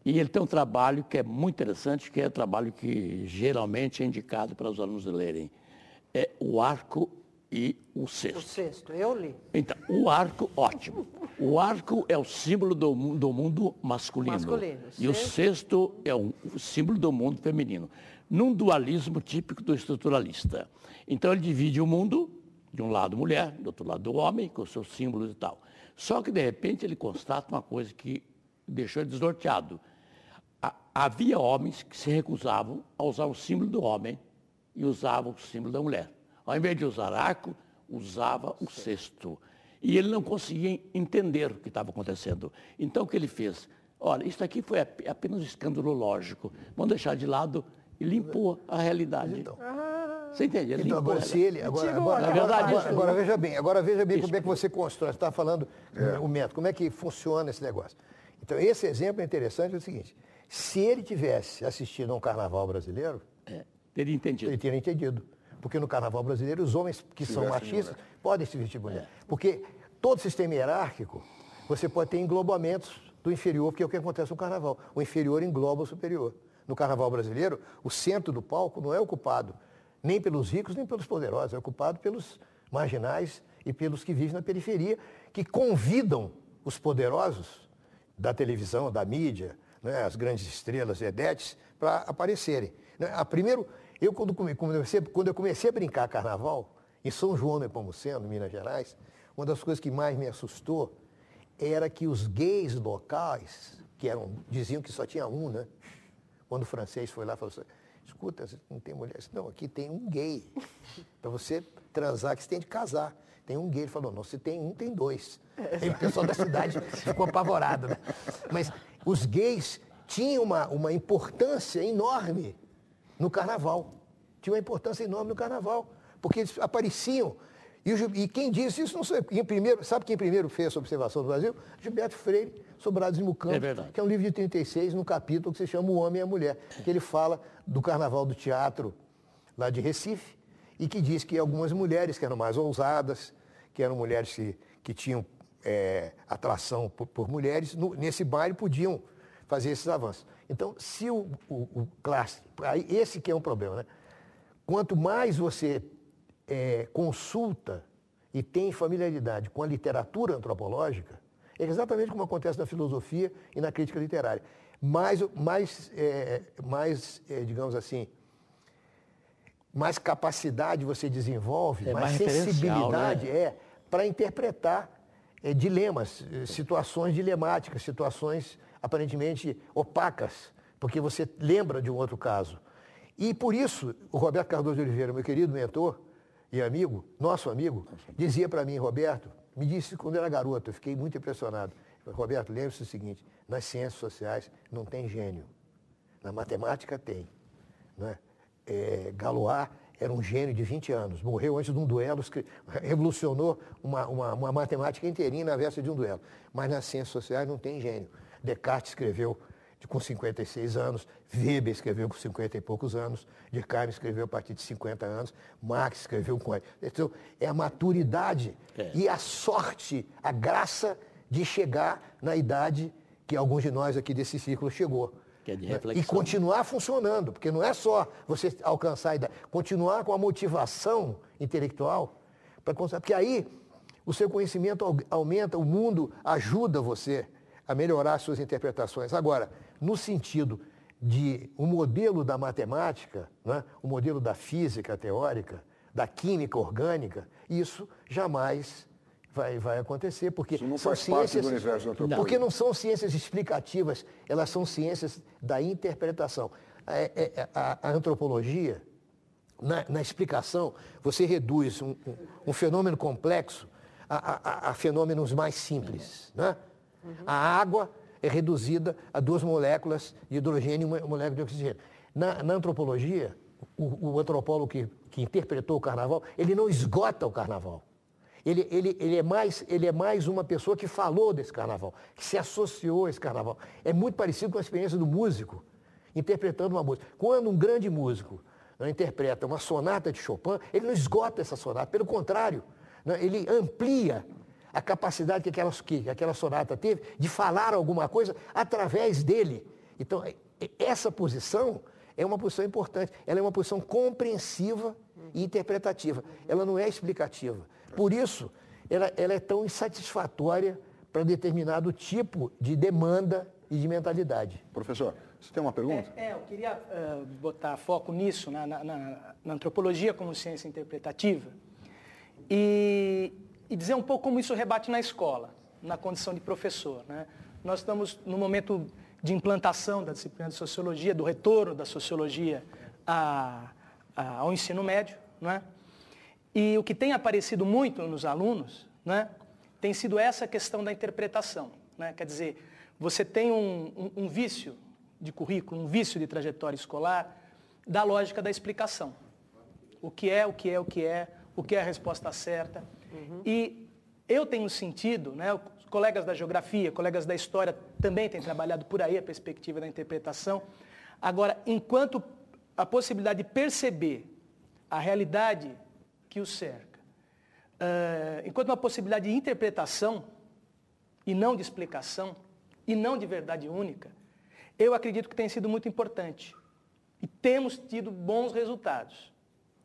E ele tem um trabalho que é muito interessante, que é um trabalho que geralmente é indicado para os alunos lerem. É o arco e o cesto. O cesto, eu li. Então, o arco, ótimo. O arco é o símbolo do, do mundo masculino. masculino e cesto. o cesto é um, o símbolo do mundo feminino. Num dualismo típico do estruturalista. Então, ele divide o mundo de um lado mulher, do outro lado homem, com seus símbolos e tal. Só que, de repente, ele constata uma coisa que deixou ele desnorteado. Havia homens que se recusavam a usar o símbolo do homem e usavam o símbolo da mulher. Ao invés de usar arco, usava o cesto. E ele não conseguia entender o que estava acontecendo. Então, o que ele fez? Olha, isso aqui foi apenas um escândalo lógico. Vamos deixar de lado e limpou a realidade. Então. Ah, você entende? Ele então, agora, se ele. Agora, agora, é agora, agora, veja bem, agora veja bem como é que você constrói. Você está falando é. Né, o método, como é que funciona esse negócio. Então, esse exemplo é interessante, é o seguinte. Se ele tivesse assistido a um carnaval brasileiro, é, teria entendido. Ele teria entendido. Porque no carnaval brasileiro, os homens que se são machistas mulher. podem se vestir mulher. É. Porque todo sistema hierárquico, você pode ter englobamentos do inferior, porque é o que acontece no carnaval. O inferior engloba o superior. No carnaval brasileiro, o centro do palco não é ocupado nem pelos ricos, nem pelos poderosos, é ocupado pelos marginais e pelos que vivem na periferia, que convidam os poderosos da televisão, da mídia, né, as grandes estrelas, vedetes, para aparecerem. Né, a primeiro, eu quando comecei, quando eu comecei a brincar carnaval, em São João do Nepomuceno, Minas Gerais, uma das coisas que mais me assustou era que os gays locais, que eram, diziam que só tinha um, né? Quando o francês foi lá, falou assim, escuta, não tem mulher? Disse, não, aqui tem um gay. Para você transar, que você tem de casar. Tem um gay. Ele falou, não, se tem um, tem dois. É. Aí o pessoal da cidade ficou apavorado. Né? Mas os gays tinham uma, uma importância enorme no carnaval. Tinha uma importância enorme no carnaval. Porque eles apareciam e, quem disse isso não sei. em primeiro, sabe quem primeiro fez essa observação do Brasil? Gilberto Freire, Sobrados e Mucampos, é que é um livro de 36, no capítulo que se chama O Homem e a Mulher, que ele fala do Carnaval do Teatro lá de Recife e que diz que algumas mulheres que eram mais ousadas, que eram mulheres que, que tinham é, atração por, por mulheres, no, nesse baile podiam fazer esses avanços. Então, se o, o, o clássico, esse que é um problema, né? Quanto mais você é, consulta e tem familiaridade com a literatura antropológica, exatamente como acontece na filosofia e na crítica literária. Mais, mais, é, mais é, digamos assim, mais capacidade você desenvolve, é, mais, né? sensibilidade né? é para interpretar é, dilemas, é, situações dilemáticas, situações aparentemente opacas, porque você lembra de um outro caso. E por isso, o Roberto Cardoso de Oliveira, meu querido mentor e amigo, nosso amigo, dizia para mim, Roberto, me disse quando era garoto, eu fiquei muito impressionado. Roberto, lembre-se o seguinte, nas ciências sociais não tem gênio. Na matemática tem. Né? É, Galois era um gênio de 20 anos, morreu antes de um duelo, revolucionou uma, uma, uma matemática inteirinha na véspera de um duelo. Mas nas ciências sociais não tem gênio. Descartes escreveu de, com 56 anos, Weber escreveu com 50 e poucos anos, de Durkheim escreveu a partir de 50 anos, Marx escreveu com... Então, é a maturidade é. e a sorte, a graça de chegar na idade que alguns de nós aqui desse círculo chegou. É né? e continuar funcionando, porque não é só você alcançar a idade, continuar com a motivação intelectual para conseguir, porque aí o seu conhecimento aumenta, o mundo ajuda você a melhorar suas interpretações. Agora, no sentido de o um modelo da matemática, né, o um modelo da física teórica, da química orgânica, isso jamais vai, vai acontecer, porque isso não são ciências. Não. Porque não são ciências explicativas, elas são ciências da interpretação. A, é, é, é, a, a antropologia, na, na, explicação, você reduz um, um fenômeno complexo a, a, fenômenos mais simples. Né? A água é reduzida a duas moléculas de hidrogênio e uma molécula de oxigênio. Na, na antropologia, o, o antropólogo que, que, interpretou o carnaval, ele não esgota o carnaval. Ele, ele, ele, é mais, ele é mais uma pessoa que falou desse carnaval, que se associou a esse carnaval. É muito parecido com a experiência do músico interpretando uma música. Quando um grande músico né, interpreta uma sonata de Chopin, ele não esgota essa sonata, pelo contrário, né, ele amplia a capacidade que aquela, que aquela sonata teve de falar alguma coisa através dele. Então, é, é, essa posição é uma posição importante. Ela é uma posição compreensiva e interpretativa. Ela não é explicativa. Por isso, ela, ela é tão insatisfatória para determinado tipo de demanda e de mentalidade. Professor, você tem uma pergunta? É, é eu queria uh, botar foco nisso, na, na, na, na antropologia como ciência interpretativa. E e dizer um pouco como isso rebate na escola, na condição de professor. Né? Nós estamos no momento de implantação da disciplina de sociologia, do retorno da sociologia a, a, ao ensino médio. Né? E o que tem aparecido muito nos alunos né, tem sido essa questão da interpretação. Né? Quer dizer, você tem um, um, um vício de currículo, um vício de trajetória escolar da lógica da explicação. O que é, o que é, o que é, o que é a resposta certa Uhum. E eu tenho sentido, né, colegas da geografia, colegas da história também têm trabalhado por aí a perspectiva da interpretação. Agora, enquanto a possibilidade de perceber a realidade que o cerca, uh, enquanto uma possibilidade de interpretação e não de explicação, e não de verdade única, eu acredito que tem sido muito importante. E temos tido bons resultados.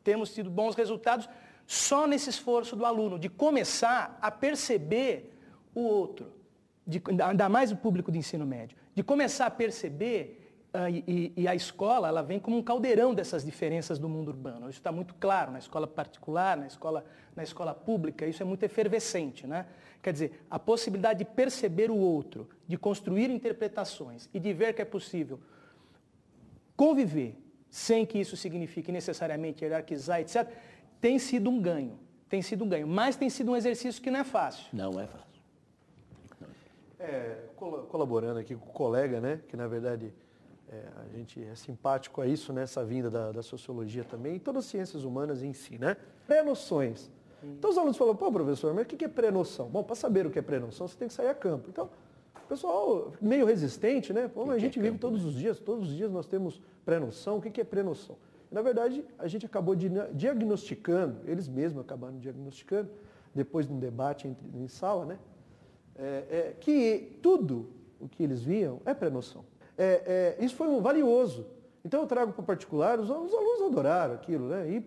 Temos tido bons resultados só nesse esforço do aluno, de começar a perceber o outro, de, ainda mais o público do ensino médio, de começar a perceber, uh, e, e, a escola ela vem como um caldeirão dessas diferenças do mundo urbano. Isso está muito claro na escola particular, na escola, na escola pública, isso é muito efervescente. Né? Quer dizer, a possibilidade de perceber o outro, de construir interpretações e de ver que é possível conviver sem que isso signifique necessariamente hierarquizar, etc tem sido um ganho. Tem sido um ganho. Mas tem sido um exercício que não é fácil. Não é fácil. É, colaborando aqui com o colega, né, que na verdade é, a gente é simpático a isso, nessa né, vinda da, da, sociologia também, e todas as ciências humanas em si, né? Pré-noções. Então os alunos falam, pô professor, mas o que é pré-noção? Bom, para saber o que é pré-noção, você tem que sair a campo. Então, o pessoal meio resistente, né? Pô, mas a gente vive né? todos os dias, todos os dias nós temos pré-noção, o que é pré-noção? Na verdade, a gente acabou diagnosticando, eles mesmos acabaram diagnosticando, depois de um debate em, em sala, né? É, é, que tudo o que eles viam é pré-noção. É, é, isso foi um valioso. Então eu trago para o particular, os, os, alunos adoraram aquilo, né? E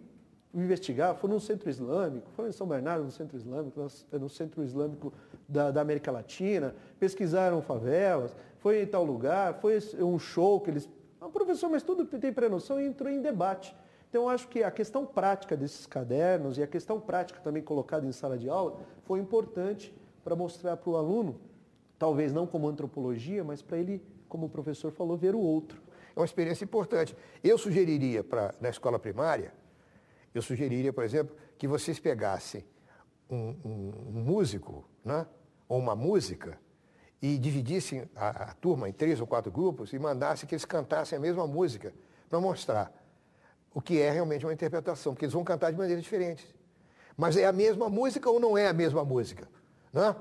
investigar, foram no centro islâmico, foram em São Bernardo, no centro islâmico, no centro islâmico da, da América Latina, pesquisaram favelas, foi em tal lugar, foi um show que eles ah, professor, mas tudo tem pré-noção e entrou em debate. Então, acho que a questão prática desses cadernos e a questão prática também colocada em sala de aula foi importante para mostrar para o aluno, talvez não como antropologia, mas para ele, como o professor falou, ver o outro. É uma experiência importante. Eu sugeriria para na escola primária, eu sugeriria, por exemplo, que vocês pegassem um, um, um músico, né? ou uma música, e dividissem a, a turma em três ou quatro grupos e mandasse que eles cantassem a mesma música para mostrar o que é realmente uma interpretação, porque eles vão cantar de maneira diferente. Mas é a mesma música ou não é a mesma música? Né?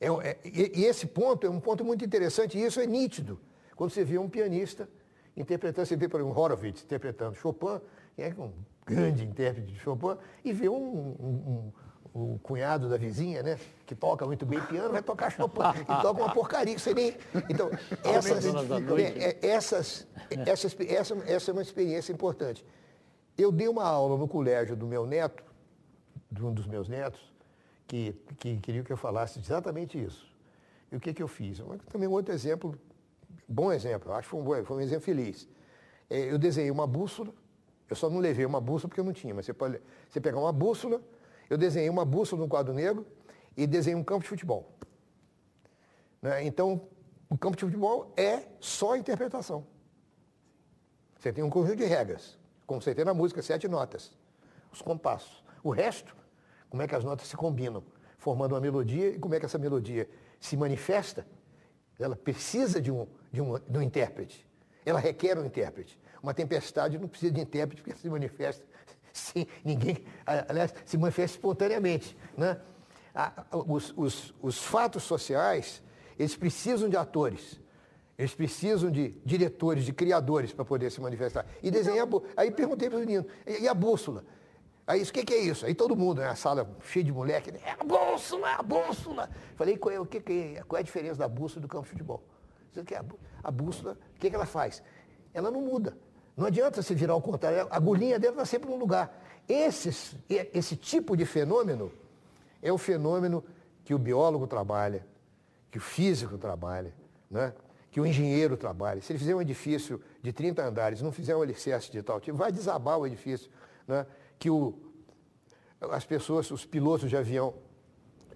É, é, e esse ponto é um ponto muito interessante, e isso é nítido. Quando você vê um pianista interpretando, você vê, por exemplo, Horowitz interpretando Chopin, que é um grande intérprete de Chopin, e vê um, um, o cunhado da vizinha, né? Que toca muito bem piano, vai tocar Chopin. e toca uma porcaria, que você nem. Então, essas, né, é, essas, essas, essa, essa é uma experiência importante. Eu dei uma aula no colégio do meu neto, de um dos meus netos, que, que queria que eu falasse exatamente isso. E o que, que eu fiz? Também um outro exemplo, bom exemplo, acho que foi um, bom, foi um exemplo feliz. É, eu desenhei uma bússola, eu só não levei uma bússola porque eu não tinha, mas você pode você pegar uma bússola, eu desenhei uma bússola no quadro negro e desenhei um campo de futebol. Né? Então, o campo de futebol é só interpretação. Você tem um conjunto de regras, como você tem na música, sete notas, os compassos. O resto, como é que as notas se combinam, formando uma melodia e como é que essa melodia se manifesta, ela precisa de um, de um, de um intérprete. Ela requer um intérprete. Uma tempestade não precisa de intérprete porque se manifesta sem ninguém, aliás, se manifesta espontaneamente. Né? Os, os, os fatos sociais, eles precisam de atores. Eles precisam de diretores, de criadores para poder se manifestar. E então desenhar. Então, aí perguntei para os meninos, e a bússola? Aí o que, que é isso? Aí todo mundo, na né, sala cheia de moleque, né, é a bússola, é a bússola. Falei, qual é, o que, que é, qual é a diferença da bússola do campo de futebol? que é A bússola, o que, que ela faz? Ela não muda. Não adianta se virar ao contrário, a agulhinha dele está sempre no lugar. Esses, esse tipo de fenômeno é o fenômeno que o biólogo trabalha, que o físico trabalha, né? que o engenheiro trabalha. Se ele fizer um edifício de 30 andares, não fizer um alicerce de tal tipo, vai desabar o edifício. Né? Que o, as pessoas, os pilotos de avião,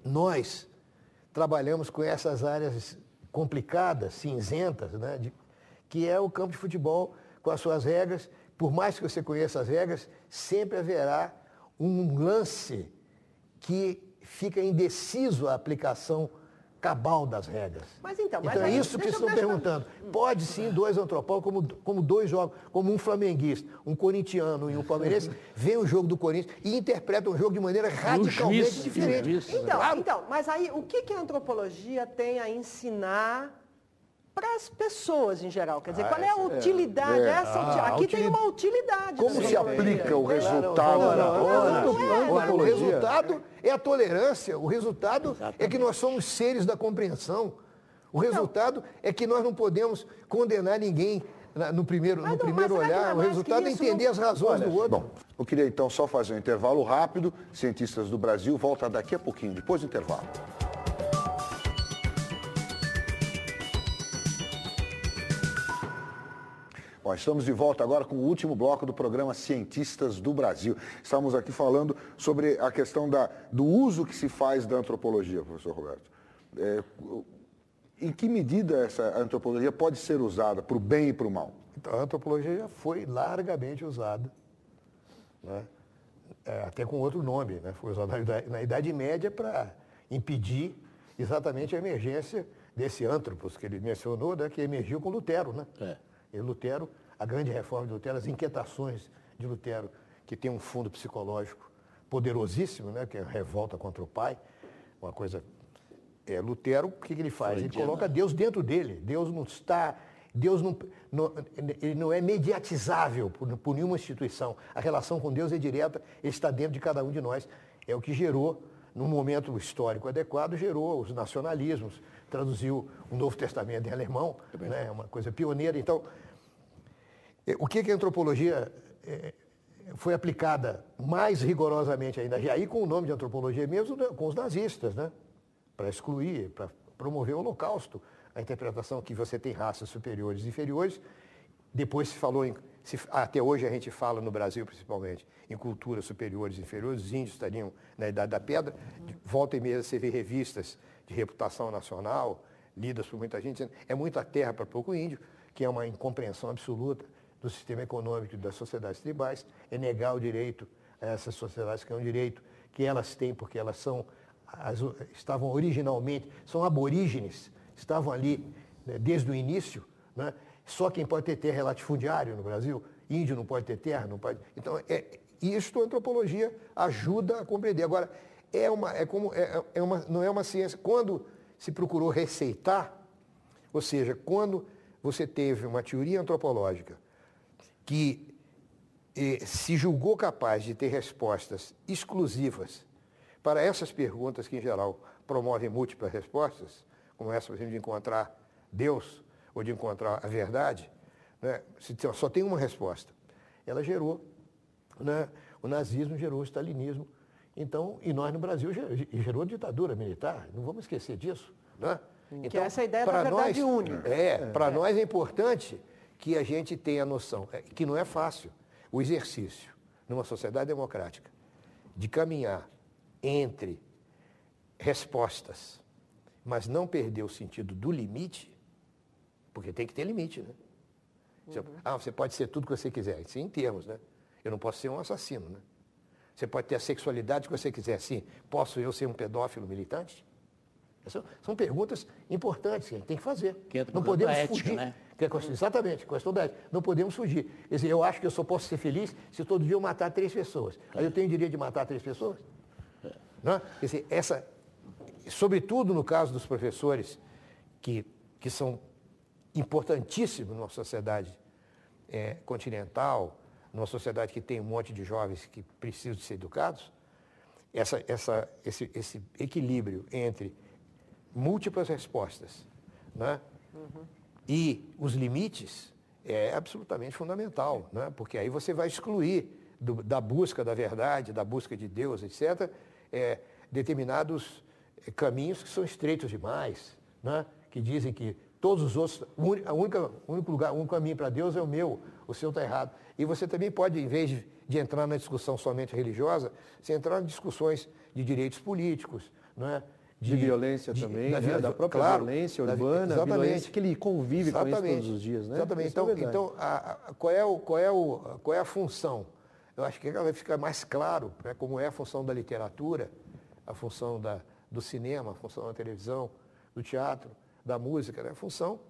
nós trabalhamos com essas áreas complicadas, cinzentas, né? De, que é o campo de futebol com as suas regras, por mais que você conheça as regras, sempre haverá um lance que fica indeciso a aplicação cabal das regras. Mas então, mas então é isso que estão perguntando. Hum. Pode sim dois antropólogos, como, como dois jogos, como um flamenguista, um corintiano e um palmeirense, vê o jogo do Corinthians e interpreta o jogo de maneira radicalmente juiz, diferente. Juiz, então, claro. então, mas aí o que, que a antropologia tem a ensinar para as pessoas em geral. Quer dizer, ah, qual é a utilidade? É, essa, ah, aqui utilidade. tem uma utilidade. Como se aplica o resultado? O resultado é a tolerância, o resultado Exatamente. é que nós somos seres da compreensão. O resultado é que nós não podemos condenar ninguém no primeiro, mas no primeiro olhar. O resultado é entender as razões olha, do outro. Bom, eu queria então só fazer um intervalo rápido. Cientistas do Brasil volta daqui a pouquinho, depois do intervalo. Ó, estamos de volta agora com o último bloco do programa Cientistas do Brasil. Estamos aqui falando sobre a questão da, do uso que se faz da antropologia, professor Roberto. É, em que medida essa antropologia pode ser usada para o bem e para o mal? Então, a antropologia já foi largamente usada, né? é, até com outro nome, né? foi usada na, na Idade Média para impedir exatamente a emergência desse antropos que ele mencionou, né? que emergiu com Lutero. Né? É. Lutero, a grande reforma de Lutero, as inquietações de Lutero, que tem um fundo psicológico poderosíssimo, né, que é a revolta contra o pai, uma coisa. É, Lutero, o que, que ele faz? Ele coloca né? Deus dentro dele. Deus não está. Deus não, não, ele não é mediatizável por, por nenhuma instituição. A relação com Deus é direta, ele está dentro de cada um de nós. É o que gerou no momento histórico adequado, gerou os nacionalismos, traduziu o Novo Testamento em alemão, é né, uma coisa pioneira. Então, eh, o que, que a antropologia é, foi aplicada mais rigorosamente ainda, e aí com o nome de antropologia mesmo, né, com os nazistas, né? para excluir, para promover o Holocausto, a interpretação que você tem raças superiores e inferiores. Depois se falou em se, até hoje a gente fala no Brasil, principalmente, em culturas superiores e inferiores, os índios estariam na Idade da Pedra. De volta e meia você vê revistas de reputação nacional, lidas por muita gente, dizendo é muita terra para pouco índio, que é uma incompreensão absoluta do sistema econômico das sociedades tribais, é negar o direito a essas sociedades que é um direito que elas têm, porque elas são, as, estavam originalmente, são aborígenes, estavam ali né, desde o início, né, só quem pode ter terra é latifundiário no Brasil, índio não pode ter terra, não pode. Então, é, isto a antropologia ajuda a compreender. Agora, é uma, é como, é, é uma, não é uma ciência. Quando se procurou receitar, ou seja, quando você teve uma teoria antropológica que eh, se julgou capaz de ter respostas exclusivas para essas perguntas que, em geral, promovem múltiplas respostas, como essa, por exemplo, de encontrar Deus, ou de encontrar a verdade, né, só tem uma resposta. Ela gerou, né, o nazismo gerou o stalinismo, então, e nós no Brasil gerou ditadura militar, não vamos esquecer disso. Né? Então, que essa ideia da verdade nós, única. É, é. para é. nós é importante que a gente tenha a noção, é, que não é fácil, o exercício numa sociedade democrática de caminhar entre respostas, mas não perder o sentido do limite, porque tem que ter limite, né? Uhum. Ah, você pode ser tudo que você quiser. Sim, em termos, né? Eu não posso ser um assassino, né? Você pode ter a sexualidade que você quiser. Sim, posso eu ser um pedófilo militante? São, são perguntas importantes que a gente tem que fazer. Que não podemos ética, fugir. Né? Que é, exatamente, questão da ética. Não podemos fugir. Quer dizer, eu acho que eu só posso ser feliz se todo dia eu matar três pessoas. Aí eu tenho o direito de matar três pessoas? Né? Quer dizer, essa, sobretudo no caso dos professores que, que são importantíssimo numa sociedade é, continental, numa sociedade que tem um monte de jovens que precisam de ser educados, essa, essa, esse, esse equilíbrio entre múltiplas respostas né? Uhum. e os limites é absolutamente fundamental, né? porque aí você vai excluir do, da busca da verdade, da busca de Deus, etc., é, determinados é, caminhos que são estreitos demais, né? que dizem que Todos os outros, a única, o único lugar, o único caminho para Deus é o meu, o seu está errado. E você também pode, em vez de, de entrar na discussão somente religiosa, você entrar em discussões de direitos políticos, não é? De, de, violência de, também, da, né? da própria claro, violência urbana, da, violência que ele convive com isso todos os dias. Né? Exatamente. Isso é então, é então a, a, qual, é o, qual, é o, qual é a função? Eu acho que ela vai ficar mais claro né, como é a função da literatura, a função da, do cinema, a função da televisão, do teatro da música, né? a função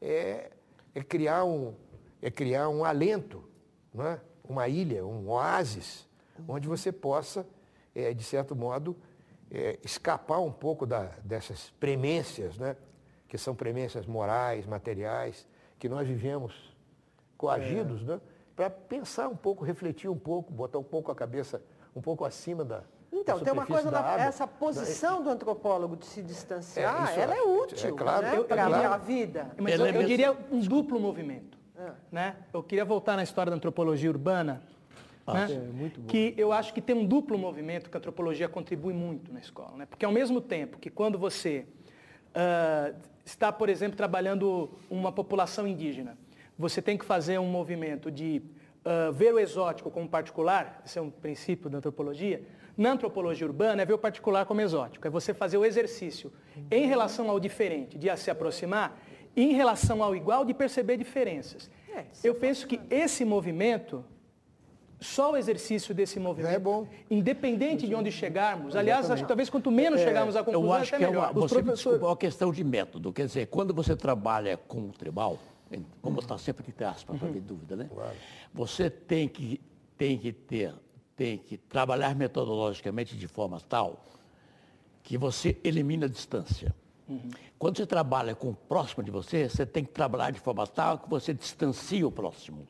é, é, criar, um, é criar um alento, né? uma ilha, um oásis, onde você possa, é, de certo modo, é, escapar um pouco da, dessas premências, né? que são premências morais, materiais, que nós vivemos coagidos, é. né? para pensar um pouco, refletir um pouco, botar um pouco a cabeça um pouco acima da, então, tem uma coisa, essa posição do antropólogo de se distanciar, é, ela é, é útil é, claro, né? É para claro. a vida. Mas eu, é eu, diria um duplo movimento. É. Né? Eu queria voltar na história da antropologia urbana, ah, né? é, que eu acho que tem um duplo movimento que a antropologia contribui muito na escola. Né? Porque ao mesmo tempo que quando você uh, está, por exemplo, trabalhando uma população indígena, você tem que fazer um movimento de uh, ver o exótico como particular, esse é um princípio da antropologia, na antropologia urbana é ver o particular como exótico, é você fazer o exercício em relação ao diferente, de se aproximar, e em relação ao igual, de perceber diferenças. É, eu é penso que esse movimento, só o exercício desse movimento. é bom. Independente de onde chegarmos. Aliás, acho que talvez quanto menos é, chegarmos à conclusão, eu acho que É uma, você desculpa, é uma questão de método. Quer dizer, quando você trabalha com o tribal, vamos está sempre de aspas, uhum. para ter dúvida, né? Claro. Você tem que, tem que ter tem que trabalhar metodologicamente de forma tal que você elimina a distância. Uhum. Quando você trabalha com o próximo de você, você tem que trabalhar de forma tal que você distancie o próximo.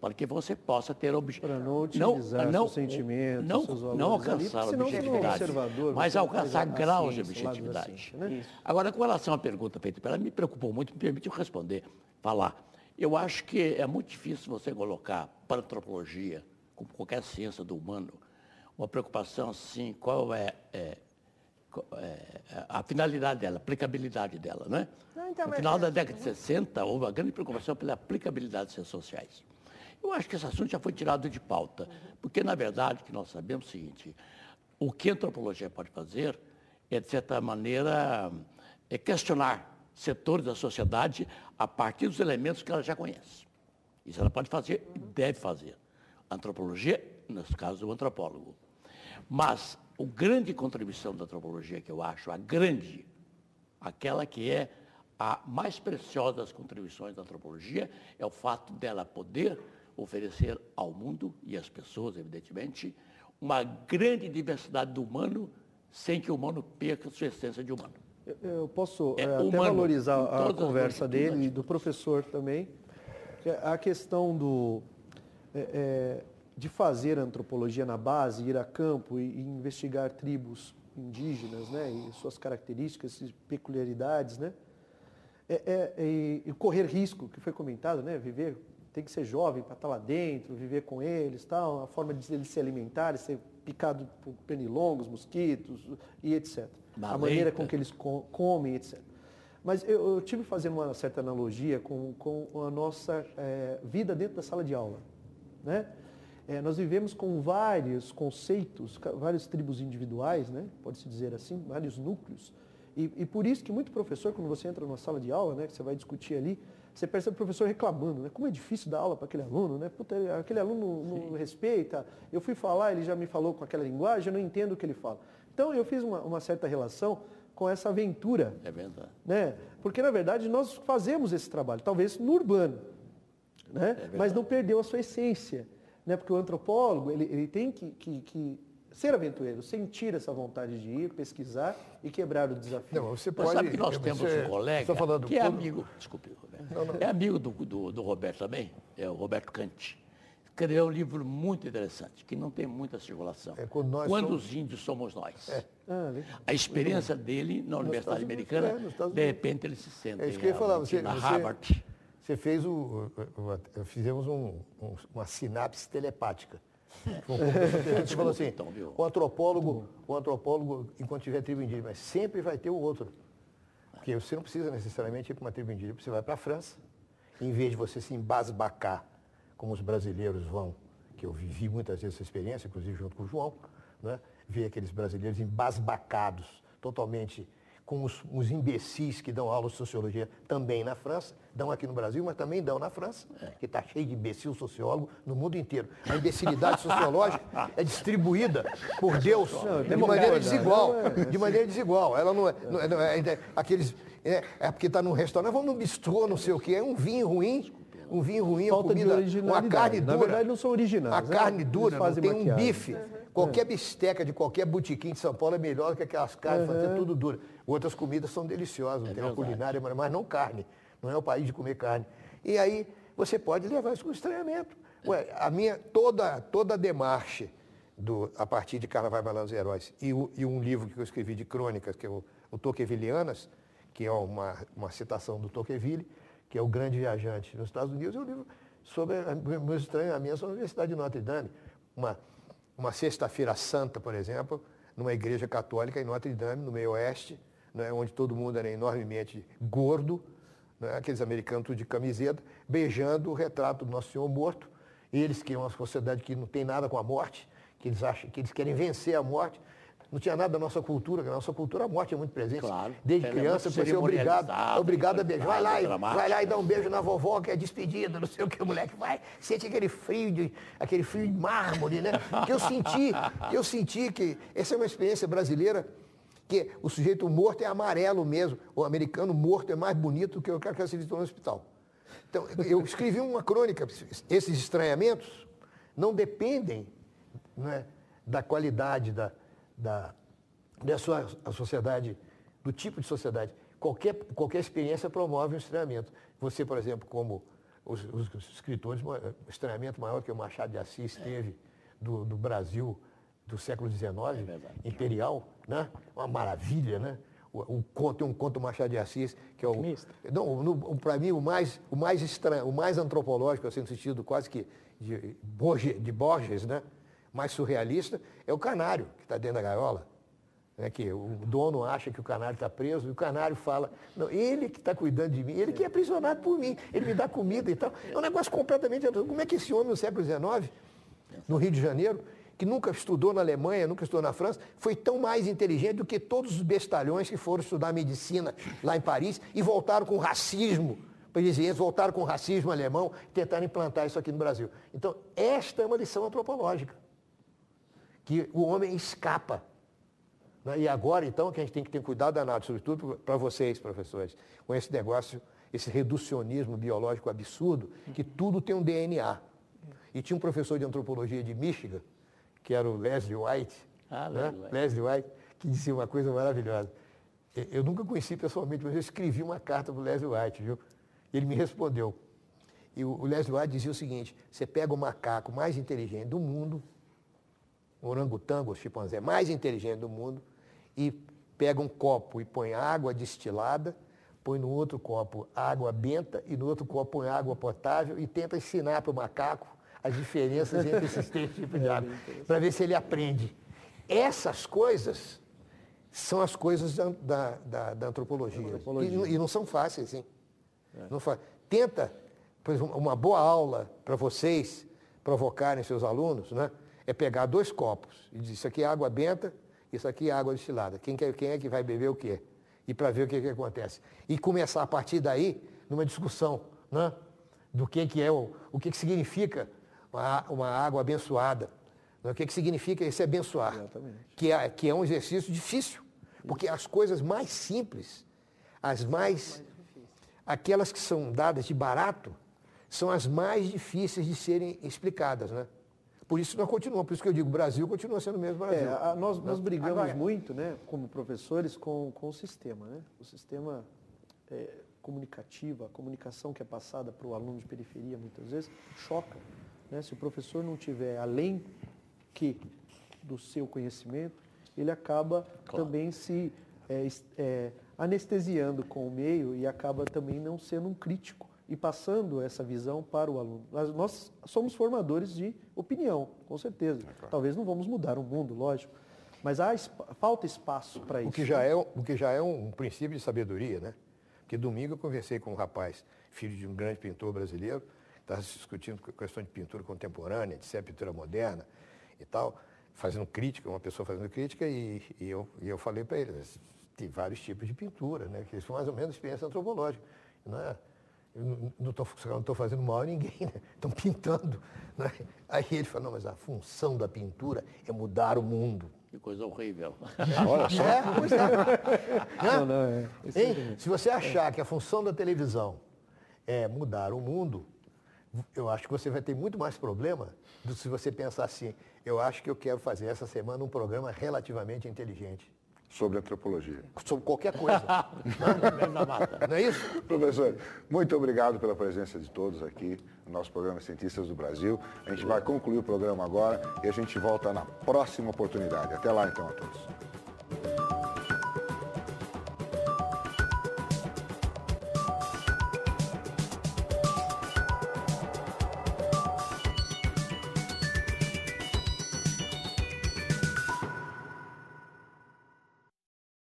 Para que você possa ter objetividade. Para não utilizar não, seus sentimentos, não, seus valores. Não alcançar ali, objetividade, mas alcançar graus de objetividade. né? Agora, com relação à pergunta feita pela me preocupou muito, me permitiu responder, falar. Eu acho que é muito difícil você colocar para antropologia, como qualquer ciência do humano, uma preocupação assim, qual é, é, é a finalidade dela, a aplicabilidade dela. Né? Não, então, no é final da década de 60, houve uma grande preocupação pela aplicabilidade das ciências sociais. Eu acho que esse assunto já foi tirado de pauta, uhum. porque, na verdade, que nós sabemos é o seguinte, o que a antropologia pode fazer é, de certa maneira, é questionar setores da sociedade a partir dos elementos que ela já conhece. Isso ela pode fazer e uhum. deve fazer antropologia, nesse caso, o antropólogo. Mas a grande contribuição da antropologia que eu acho, a grande, aquela que é a mais preciosa das contribuições da antropologia, é o fato dela poder oferecer ao mundo e às pessoas, evidentemente, uma grande diversidade do humano sem que o humano perca sua essência de humano. Eu, posso é, eh, até valorizar a conversa dele e do professor também. É a questão do, é, é, de fazer antropologia na base, ir a campo e, e investigar tribos indígenas, né, e suas características e peculiaridades, né, é, é, e correr risco, que foi comentado, né, viver, tem que ser jovem para estar tá lá dentro, viver com eles, tal, a forma de eles se alimentarem, ser picado por penilongos, mosquitos e etc. A maneira com que eles comem, etc. Mas eu, eu tive fazendo uma certa analogia com, com a nossa é, vida dentro da sala de aula. Né? É, nós vivemos com vários conceitos, várias tribos individuais, né? pode-se dizer assim, vários núcleos. E, e, por isso que muito professor, quando você entra numa sala de aula, né, que você vai discutir ali, você percebe o professor reclamando, né? Como é difícil dar aula para aquele aluno, né? Puta, aquele aluno não, não respeita. Eu fui falar, ele já me falou com aquela linguagem, eu não entendo o que ele fala. Então eu fiz uma, uma certa relação com essa aventura. É verdade. Né? Porque, na verdade, nós fazemos esse trabalho, talvez no urbano né? É mas não perdeu a sua essência. Né? Porque o antropólogo ele, ele tem que, que, que ser aventureiro, sentir essa vontade de ir, pesquisar e quebrar o desafio. Não, você pode... Mas sabe que nós temos um tá colega falando que é amigo, desculpe, Roberto, não, não. é amigo do, do, do, Roberto também, é o Roberto Cante. Escreveu um livro muito interessante, que não tem muita circulação. É quando, quando somos... os índios somos nós. É. a ah, experiência dele na Universidade Americana, é, de repente ele se sente. É isso que eu ia falar, você, na Harvard você fez o. fizemos um, um, uma sinapse telepática. A gente falou assim, então, o antropólogo, o antropólogo, enquanto tiver tribo indígena, mas sempre vai ter o outro. Porque você não precisa necessariamente ir para uma tribo indígena, você vai para a França. Em vez de você se embasbacar, como os brasileiros vão, que eu vivi muitas vezes essa experiência, inclusive junto com o João, né? ver aqueles brasileiros embasbacados, totalmente com os, os, imbecis que dão aula de sociologia também na França, dão aqui no Brasil, mas também dão na França, é. que está cheio de imbecil sociólogo no mundo inteiro. A imbecilidade sociológica é distribuída por é Deus não, de maneira desigual. Né? É, de maneira desigual. Ela não é. Não, não é, é, aqueles, é, é porque está num restaurante, vamos no bistrô, não sei o quê, é um vinho ruim um vinho ruim, Falta uma comida, uma carne dura. Na verdade, não são originais. A né? carne dura, não tem maquiagem. um bife. Uhum. Qualquer bisteca de qualquer botiquim de São Paulo é melhor do que aquelas carnes, uhum. tudo dura. Outras comidas são deliciosas, é tem uma culinária, mas não carne. Não é o país de comer carne. E aí você pode levar isso com estranhamento. É. Ué, a minha, toda, toda a demarche do, a partir de Carnaval Balão Heróis e, o, e, um livro que eu escrevi de crônicas, que é o, o Toquevilianas, que é uma, uma citação do Tocqueville, que é o grande viajante nos Estados Unidos, é um livro sobre a, meus estranhamentos é a Universidade de Notre Dame. Uma, uma sexta-feira santa, por exemplo, numa igreja católica em Notre Dame, no meio oeste, né, onde todo mundo era enormemente gordo, né, aqueles americanos tudo de camiseta, beijando o retrato do Nosso Senhor morto. Eles que é uma sociedade que não tem nada com a morte, que eles acham que eles querem vencer a morte. Não tinha nada da nossa cultura, que na nossa cultura a morte é muito presente. Claro, Desde é, criança, você é obrigado, obrigado a beijar. Vai lá, e, vai lá e dá um beijo na vovó, que é despedida, não sei o que, o moleque vai. Sente aquele frio de, aquele frio de mármore, né? Que eu senti, que eu senti que essa é uma experiência brasileira que o sujeito morto é amarelo mesmo, o americano morto é mais bonito do que o cara que acreditou no hospital. Então, eu escrevi uma crônica. Esses estranhamentos não dependem né, da qualidade da, da, da sua a sociedade, do tipo de sociedade. Qualquer, qualquer experiência promove um estranhamento. Você, por exemplo, como os, os escritores, estranhamento maior que o Machado de Assis teve do, do Brasil do século XIX, é imperial, né? uma maravilha, né? um conto, um conto Machado de Assis, que é o. Não, para mim, o mais, o mais estranho, o mais antropológico, assim, no sentido quase que de, Borges, de Borges, né? Mais surrealista, é o canário que está dentro da gaiola. Né? Que o dono acha que o canário está preso, e o canário fala, não, ele que está cuidando de mim, ele que é aprisionado por mim, ele me dá comida e tal. É um negócio completamente Como é que esse homem no século XIX, no Rio de Janeiro, que nunca estudou na Alemanha, nunca estudou na França, foi tão mais inteligente do que todos os bestalhões que foram estudar medicina lá em Paris e voltaram com racismo. Parisienses voltaram com racismo alemão e tentaram implantar isso aqui no Brasil. Então, esta é uma lição antropológica, que o homem escapa. Né? E agora, então, que a gente tem que ter cuidado danado, sobretudo para vocês, professores, com esse negócio, esse reducionismo biológico absurdo, que tudo tem um DNA. E tinha um professor de antropologia de Michigan, que era o Leslie White. Ah, né? Leslie, White. que disse uma coisa maravilhosa. Eu nunca conheci pessoalmente, mas eu escrevi uma carta para o Leslie White, viu? Ele me respondeu. E o Leslie White dizia o seguinte, você pega o macaco mais inteligente do mundo, o orangotango, o chimpanzé mais inteligente do mundo, e pega um copo e põe água destilada, põe no outro copo água benta e no outro copo põe água potável e tenta ensinar para o macaco as diferenças entre esses três tipos de é água é para ver se ele aprende. Essas coisas são as coisas da, da, da, da antropologia. antropologia. E, e, não são fáceis, hein? É. Não fa... Tenta, por exemplo, uma boa aula para vocês provocarem seus alunos, né? É pegar dois copos e dizer, isso aqui é água benta, isso aqui é água destilada. Quem, quer, quem é que vai beber o quê? E para ver o que, que acontece. E começar a partir daí numa discussão, né? Do que, que é, o, o que, que significa uma, água abençoada. Né? O que, que significa esse abençoar? Que é, que é um exercício difícil. Porque as coisas mais simples, as mais. aquelas que são dadas de barato, são as mais difíceis de serem explicadas, né? Por isso nós continuamos, por isso que eu digo, o Brasil continua sendo o mesmo é, Brasil. É, a, nós, nós né? brigamos Agora, muito, né, como professores, com, com o sistema, né? O sistema é, comunicativo, a comunicação que é passada para o aluno de periferia muitas vezes, choca. Né? Se o professor não tiver além que do seu conhecimento, ele acaba claro. também se é, é, anestesiando com o meio e acaba também não sendo um crítico e passando essa visão para o aluno. Nós, somos formadores de opinião, com certeza. É claro. Talvez não vamos mudar o mundo, lógico, mas há falta espaço para isso. O que já é, o que já é um princípio de sabedoria, né? Porque domingo eu conversei com um rapaz, filho de um grande pintor brasileiro, está se discutindo é questão de pintura contemporânea, de ser a pintura moderna e tal, fazendo crítica, uma pessoa fazendo crítica, e, e eu, e eu falei para ele tem vários tipos de pintura, né? que isso mais ou menos experiência antropológica. Não né, Eu não estou fazendo mal a ninguém, estão né? pintando. Né? Aí ele falou, não, mas a função da pintura é mudar o mundo. Que coisa horrível. olha só. É, pois é. Né? Não, não, é, é. Se você achar que a função da televisão é mudar o mundo, eu acho que você vai ter muito mais problema do que se você pensar assim, eu acho que eu quero fazer essa semana um programa relativamente inteligente. Sobre antropologia. Sobre qualquer coisa. Não é isso? Professor, muito obrigado pela presença de todos aqui no nosso programa Cientistas do Brasil. A gente vai concluir o programa agora e a gente volta na próxima oportunidade. Até lá então a todos.